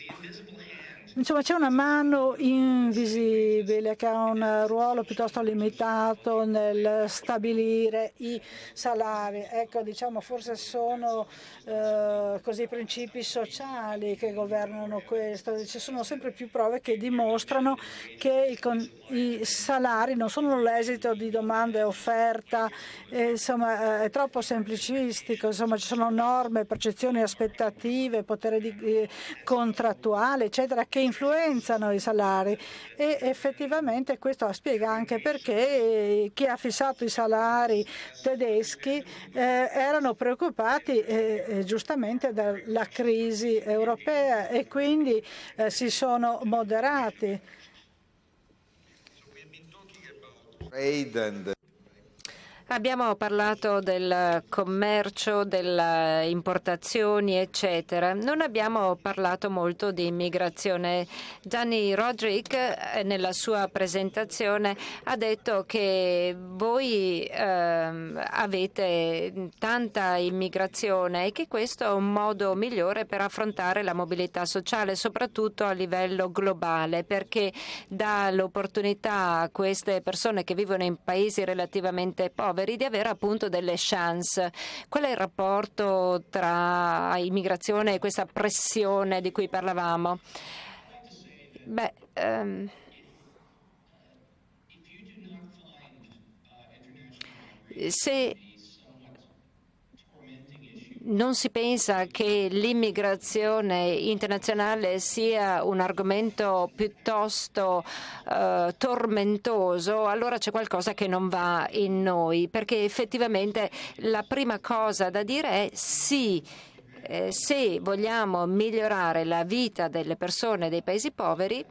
Insomma c'è una mano invisibile che ha un ruolo piuttosto limitato nel stabilire i salari. Ecco, diciamo forse sono eh, così i principi sociali che governano questo. Ci sono sempre più prove che dimostrano che i, i salari non sono l'esito di domanda e offerta, eh, insomma è troppo semplicistico, insomma ci sono norme, percezioni, aspettative, potere di, eh, contrattuale, eccetera, che influenzano i salari e effettivamente questo spiega anche perché eh, chi ha fissato i salari tedeschi eh, erano preoccupati eh, eh, giustamente dalla crisi europea e quindi eh, si sono moderati. Abbiamo parlato del commercio, delle importazioni, eccetera. Non abbiamo parlato molto di immigrazione. Gianni Roderick eh, nella sua presentazione ha detto che voi eh, avete tanta immigrazione e che questo è un modo migliore per affrontare la mobilità sociale, soprattutto a livello globale, perché dà l'opportunità a queste persone che vivono in paesi relativamente poveri poveri di avere appunto delle chance. Qual è il rapporto tra immigrazione e questa pressione di cui parlavamo? Beh, um... se non si pensa che l'immigrazione internazionale sia un argomento piuttosto eh, tormentoso, allora c'è qualcosa che non va in noi, perché effettivamente la prima cosa da dire è sì. Eh, se vogliamo migliorare la vita delle persone dei paesi poveri,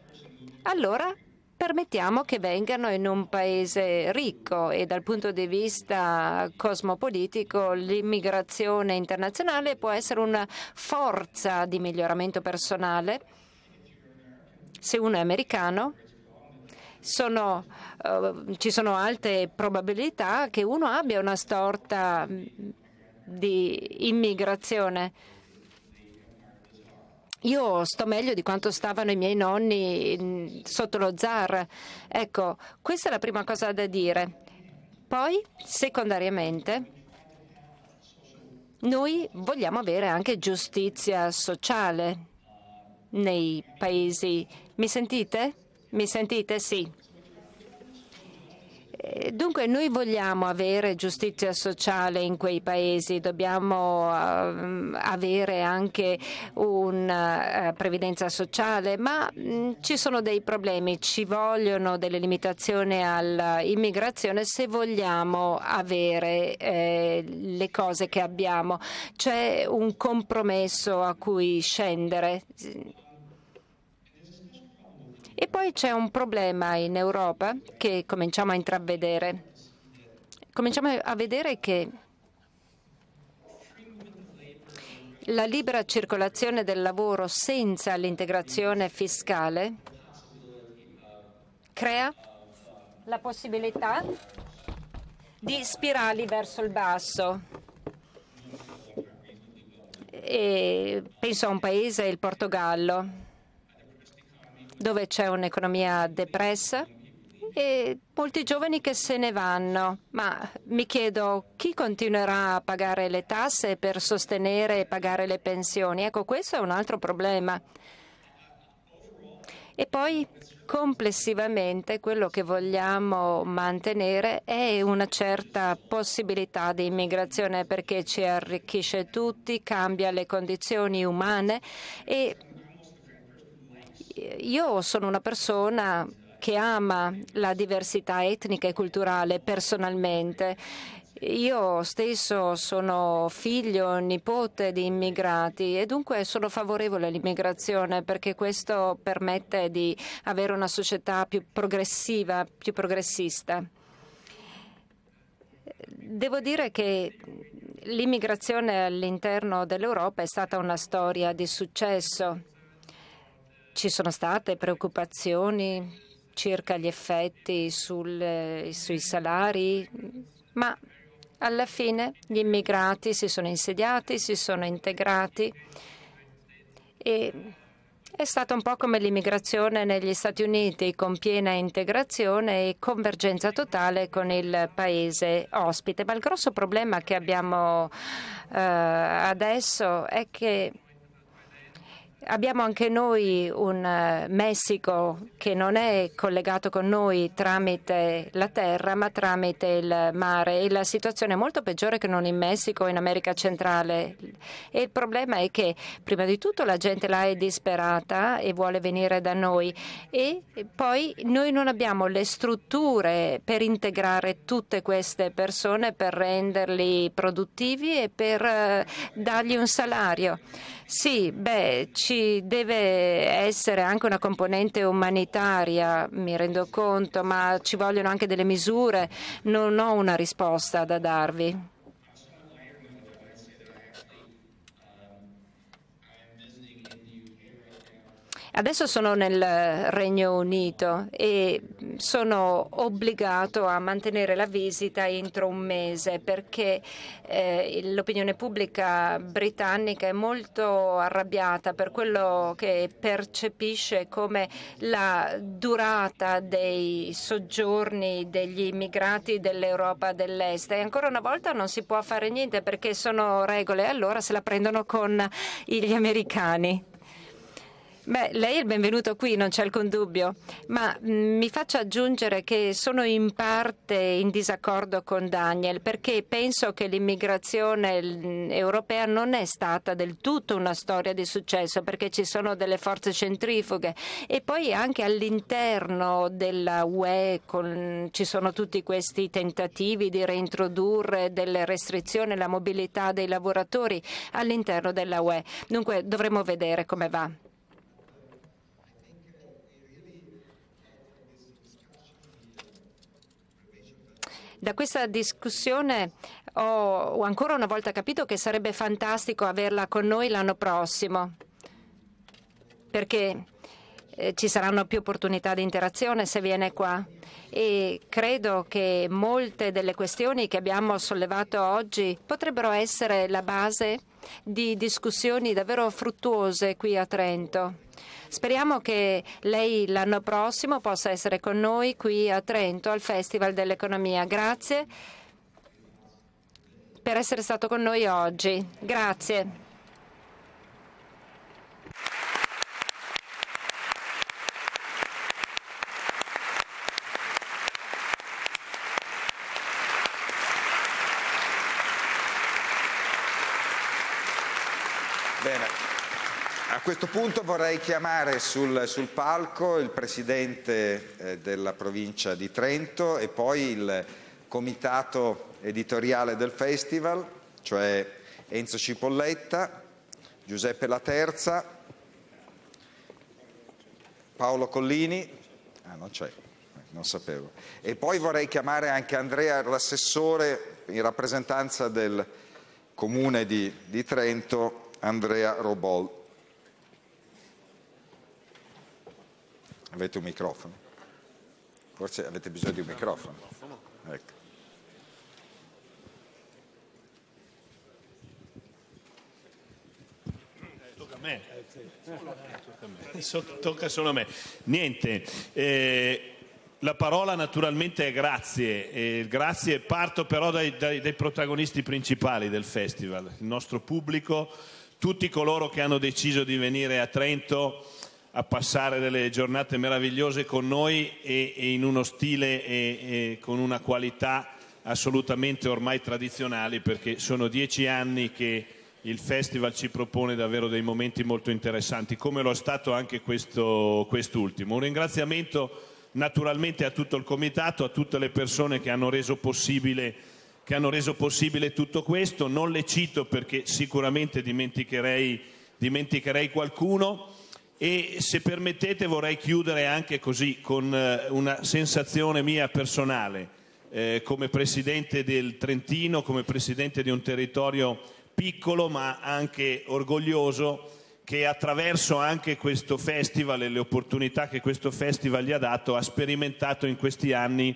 allora permettiamo che vengano in un paese ricco e dal punto di vista cosmopolitico l'immigrazione internazionale può essere una forza di miglioramento personale. Se uno è americano, sono, uh, ci sono alte probabilità che uno abbia una storta mm, di immigrazione io sto meglio di quanto stavano i miei nonni mm, sotto lo zar. Ecco, questa è la prima cosa da dire. Poi, secondariamente, noi vogliamo avere anche giustizia sociale nei paesi. Mi sentite? Mi sentite? Sì. Eh, dunque noi vogliamo avere giustizia sociale in quei paesi, dobbiamo eh, avere anche una eh, previdenza sociale, ma mm, ci sono dei problemi, ci vogliono delle limitazioni all'immigrazione se vogliamo avere le cose che abbiamo. C'è un compromesso a cui scendere. E poi c'è un problema in Europa che cominciamo a intravedere. Cominciamo a vedere che la libera circolazione del lavoro senza l'integrazione fiscale crea la possibilità di spirali verso il basso. E penso a un paese, il Portogallo, dove c'è un'economia depressa e molti giovani che se ne vanno. Ma mi chiedo chi continuerà a pagare le tasse per sostenere e pagare le pensioni? Ecco, questo è un altro problema. E poi complessivamente quello che vogliamo mantenere è una certa possibilità di immigrazione perché ci arricchisce tutti, cambia le condizioni umane e io sono una persona che ama la diversità etnica e culturale personalmente. Io stesso sono figlio, nipote di immigrati e dunque sono favorevole all'immigrazione perché questo permette di avere una società più progressiva, più progressista. Devo dire che l'immigrazione all'interno dell'Europa è stata una storia di successo ci sono state preoccupazioni circa gli effetti sul, eh, sui salari, ma alla fine gli immigrati si sono insediati, si sono integrati e è stata un po' come l'immigrazione negli Stati Uniti, con piena integrazione e convergenza totale con il paese ospite. Ma il grosso problema che abbiamo eh, adesso è che Abbiamo anche noi un eh, Messico che non è collegato con noi tramite la terra ma tramite il mare e la situazione è molto peggiore che non in Messico o in America centrale e il problema è che prima di tutto la gente là è disperata e vuole venire da noi e poi noi non abbiamo le strutture per integrare tutte queste persone per renderli produttivi e per eh, dargli un salario. Sì, beh, ci deve essere anche una componente umanitaria, mi rendo conto, ma ci vogliono anche delle misure. Non ho una risposta da darvi. Adesso sono nel Regno Unito e sono obbligato a mantenere la visita entro un mese perché eh, l'opinione pubblica britannica è molto arrabbiata per quello che percepisce come la durata dei soggiorni degli immigrati dell'Europa dell'Est e ancora una volta non si può fare niente perché sono regole e allora se la prendono con gli americani. Beh, lei è il benvenuto qui, non c'è alcun dubbio, ma mm, mi faccio aggiungere che sono in parte in disaccordo con Daniel perché penso che l'immigrazione mm, europea non è stata del tutto una storia di successo perché ci sono delle forze centrifughe e poi anche all'interno della UE con, ci sono tutti questi tentativi di reintrodurre delle restrizioni alla mobilità dei lavoratori all'interno della UE. Dunque dovremo vedere come va. Da questa discussione ho ancora una volta capito che sarebbe fantastico averla con noi l'anno prossimo, perché eh, ci saranno più opportunità di interazione se viene qua e credo che molte delle questioni che abbiamo sollevato oggi potrebbero essere la base di discussioni davvero fruttuose qui a Trento. Speriamo che lei l'anno prossimo possa essere con noi qui a Trento al Festival dell'Economia. Grazie per essere stato con noi oggi. Grazie. questo punto vorrei chiamare sul, sul palco il presidente eh, della provincia di Trento e poi il comitato editoriale del festival, cioè Enzo Cipolletta, Giuseppe La Terza, Paolo Collini, ah non c'è, non sapevo, e poi vorrei chiamare anche Andrea, l'assessore in rappresentanza del comune di, di Trento, Andrea Robol. Avete un microfono? Forse avete bisogno di un microfono. Ecco. Eh, me. Tocca solo a me. Niente. Eh, la parola naturalmente è grazie, eh, grazie parto però dai, dai, dai, protagonisti principali del festival, il nostro pubblico, tutti coloro che hanno deciso di venire a Trento a passare delle giornate meravigliose con noi e, e in uno stile e, e con una qualità assolutamente ormai tradizionali perché sono dieci anni che il festival ci propone davvero dei momenti molto interessanti, come lo è stato anche questo, quest'ultimo. Un ringraziamento naturalmente a tutto il comitato, a tutte le persone che hanno, che hanno reso possibile, tutto questo, non le cito perché sicuramente dimenticherei, dimenticherei qualcuno e se permettete vorrei chiudere anche così con eh, una sensazione mia personale eh, come presidente del Trentino, come presidente di un territorio piccolo ma anche orgoglioso che attraverso anche questo festival e le opportunità che questo festival gli ha dato ha sperimentato in questi anni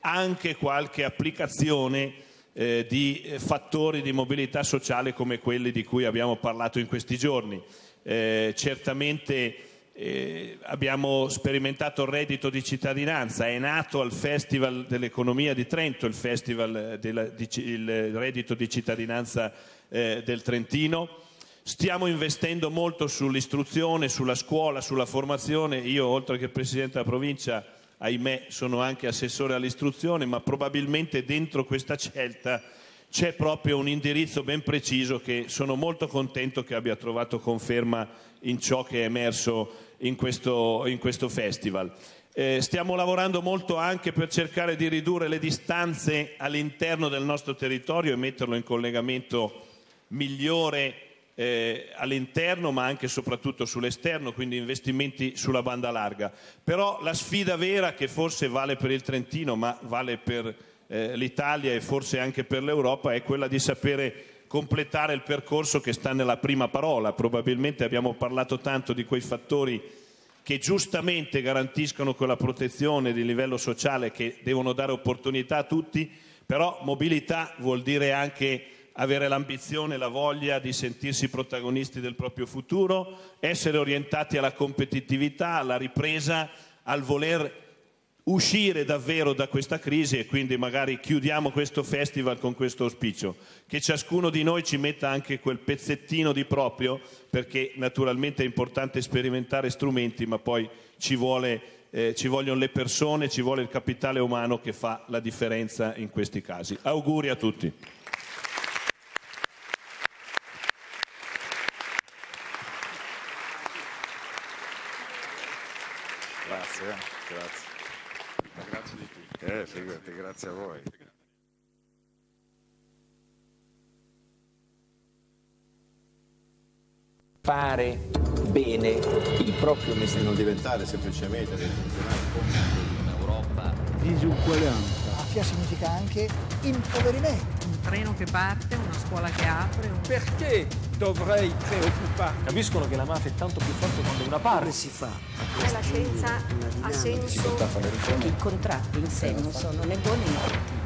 anche qualche applicazione eh, di eh, fattori di mobilità sociale come quelli di cui abbiamo parlato in questi giorni eh, certamente eh, abbiamo sperimentato il reddito di cittadinanza, è nato al Festival dell'Economia di Trento il, festival della, di, il reddito di cittadinanza eh, del Trentino. Stiamo investendo molto sull'istruzione, sulla scuola, sulla formazione. Io, oltre che Presidente della provincia, ahimè, sono anche assessore all'istruzione, ma probabilmente dentro questa scelta c'è proprio un indirizzo ben preciso che sono molto contento che abbia trovato conferma in ciò che è emerso in questo, in questo festival. Eh, stiamo lavorando molto anche per cercare di ridurre le distanze all'interno del nostro territorio e metterlo in collegamento migliore eh, all'interno ma anche e soprattutto sull'esterno, quindi investimenti sulla banda larga. Però la sfida vera che forse vale per il Trentino ma vale per eh, l'Italia e forse anche per l'Europa è quella di sapere completare il percorso che sta nella prima parola. Probabilmente abbiamo parlato tanto di quei fattori che giustamente garantiscono quella protezione di livello sociale che devono dare opportunità a tutti, però mobilità vuol dire anche avere l'ambizione, la voglia di sentirsi protagonisti del proprio futuro, essere orientati alla competitività, alla ripresa, al voler uscire davvero da questa crisi e quindi magari chiudiamo questo festival con questo auspicio, che ciascuno di noi ci metta anche quel pezzettino di proprio, perché naturalmente è importante sperimentare strumenti, ma poi ci, vuole, eh, ci vogliono le persone, ci vuole il capitale umano che fa la differenza in questi casi. Auguri a tutti. Grazie a voi. Fare bene il proprio mestiere. Non diventare semplicemente dei funzionari in Europa. Disuguaglianza. Mafia significa anche impoverimento treno che parte, una scuola che apre. Un... Perché dovrei preoccuparmi? Capiscono che la mafia è tanto più forte quando una parte si fa. Ma la scienza ha senso. I contratti in sé non sono né buoni né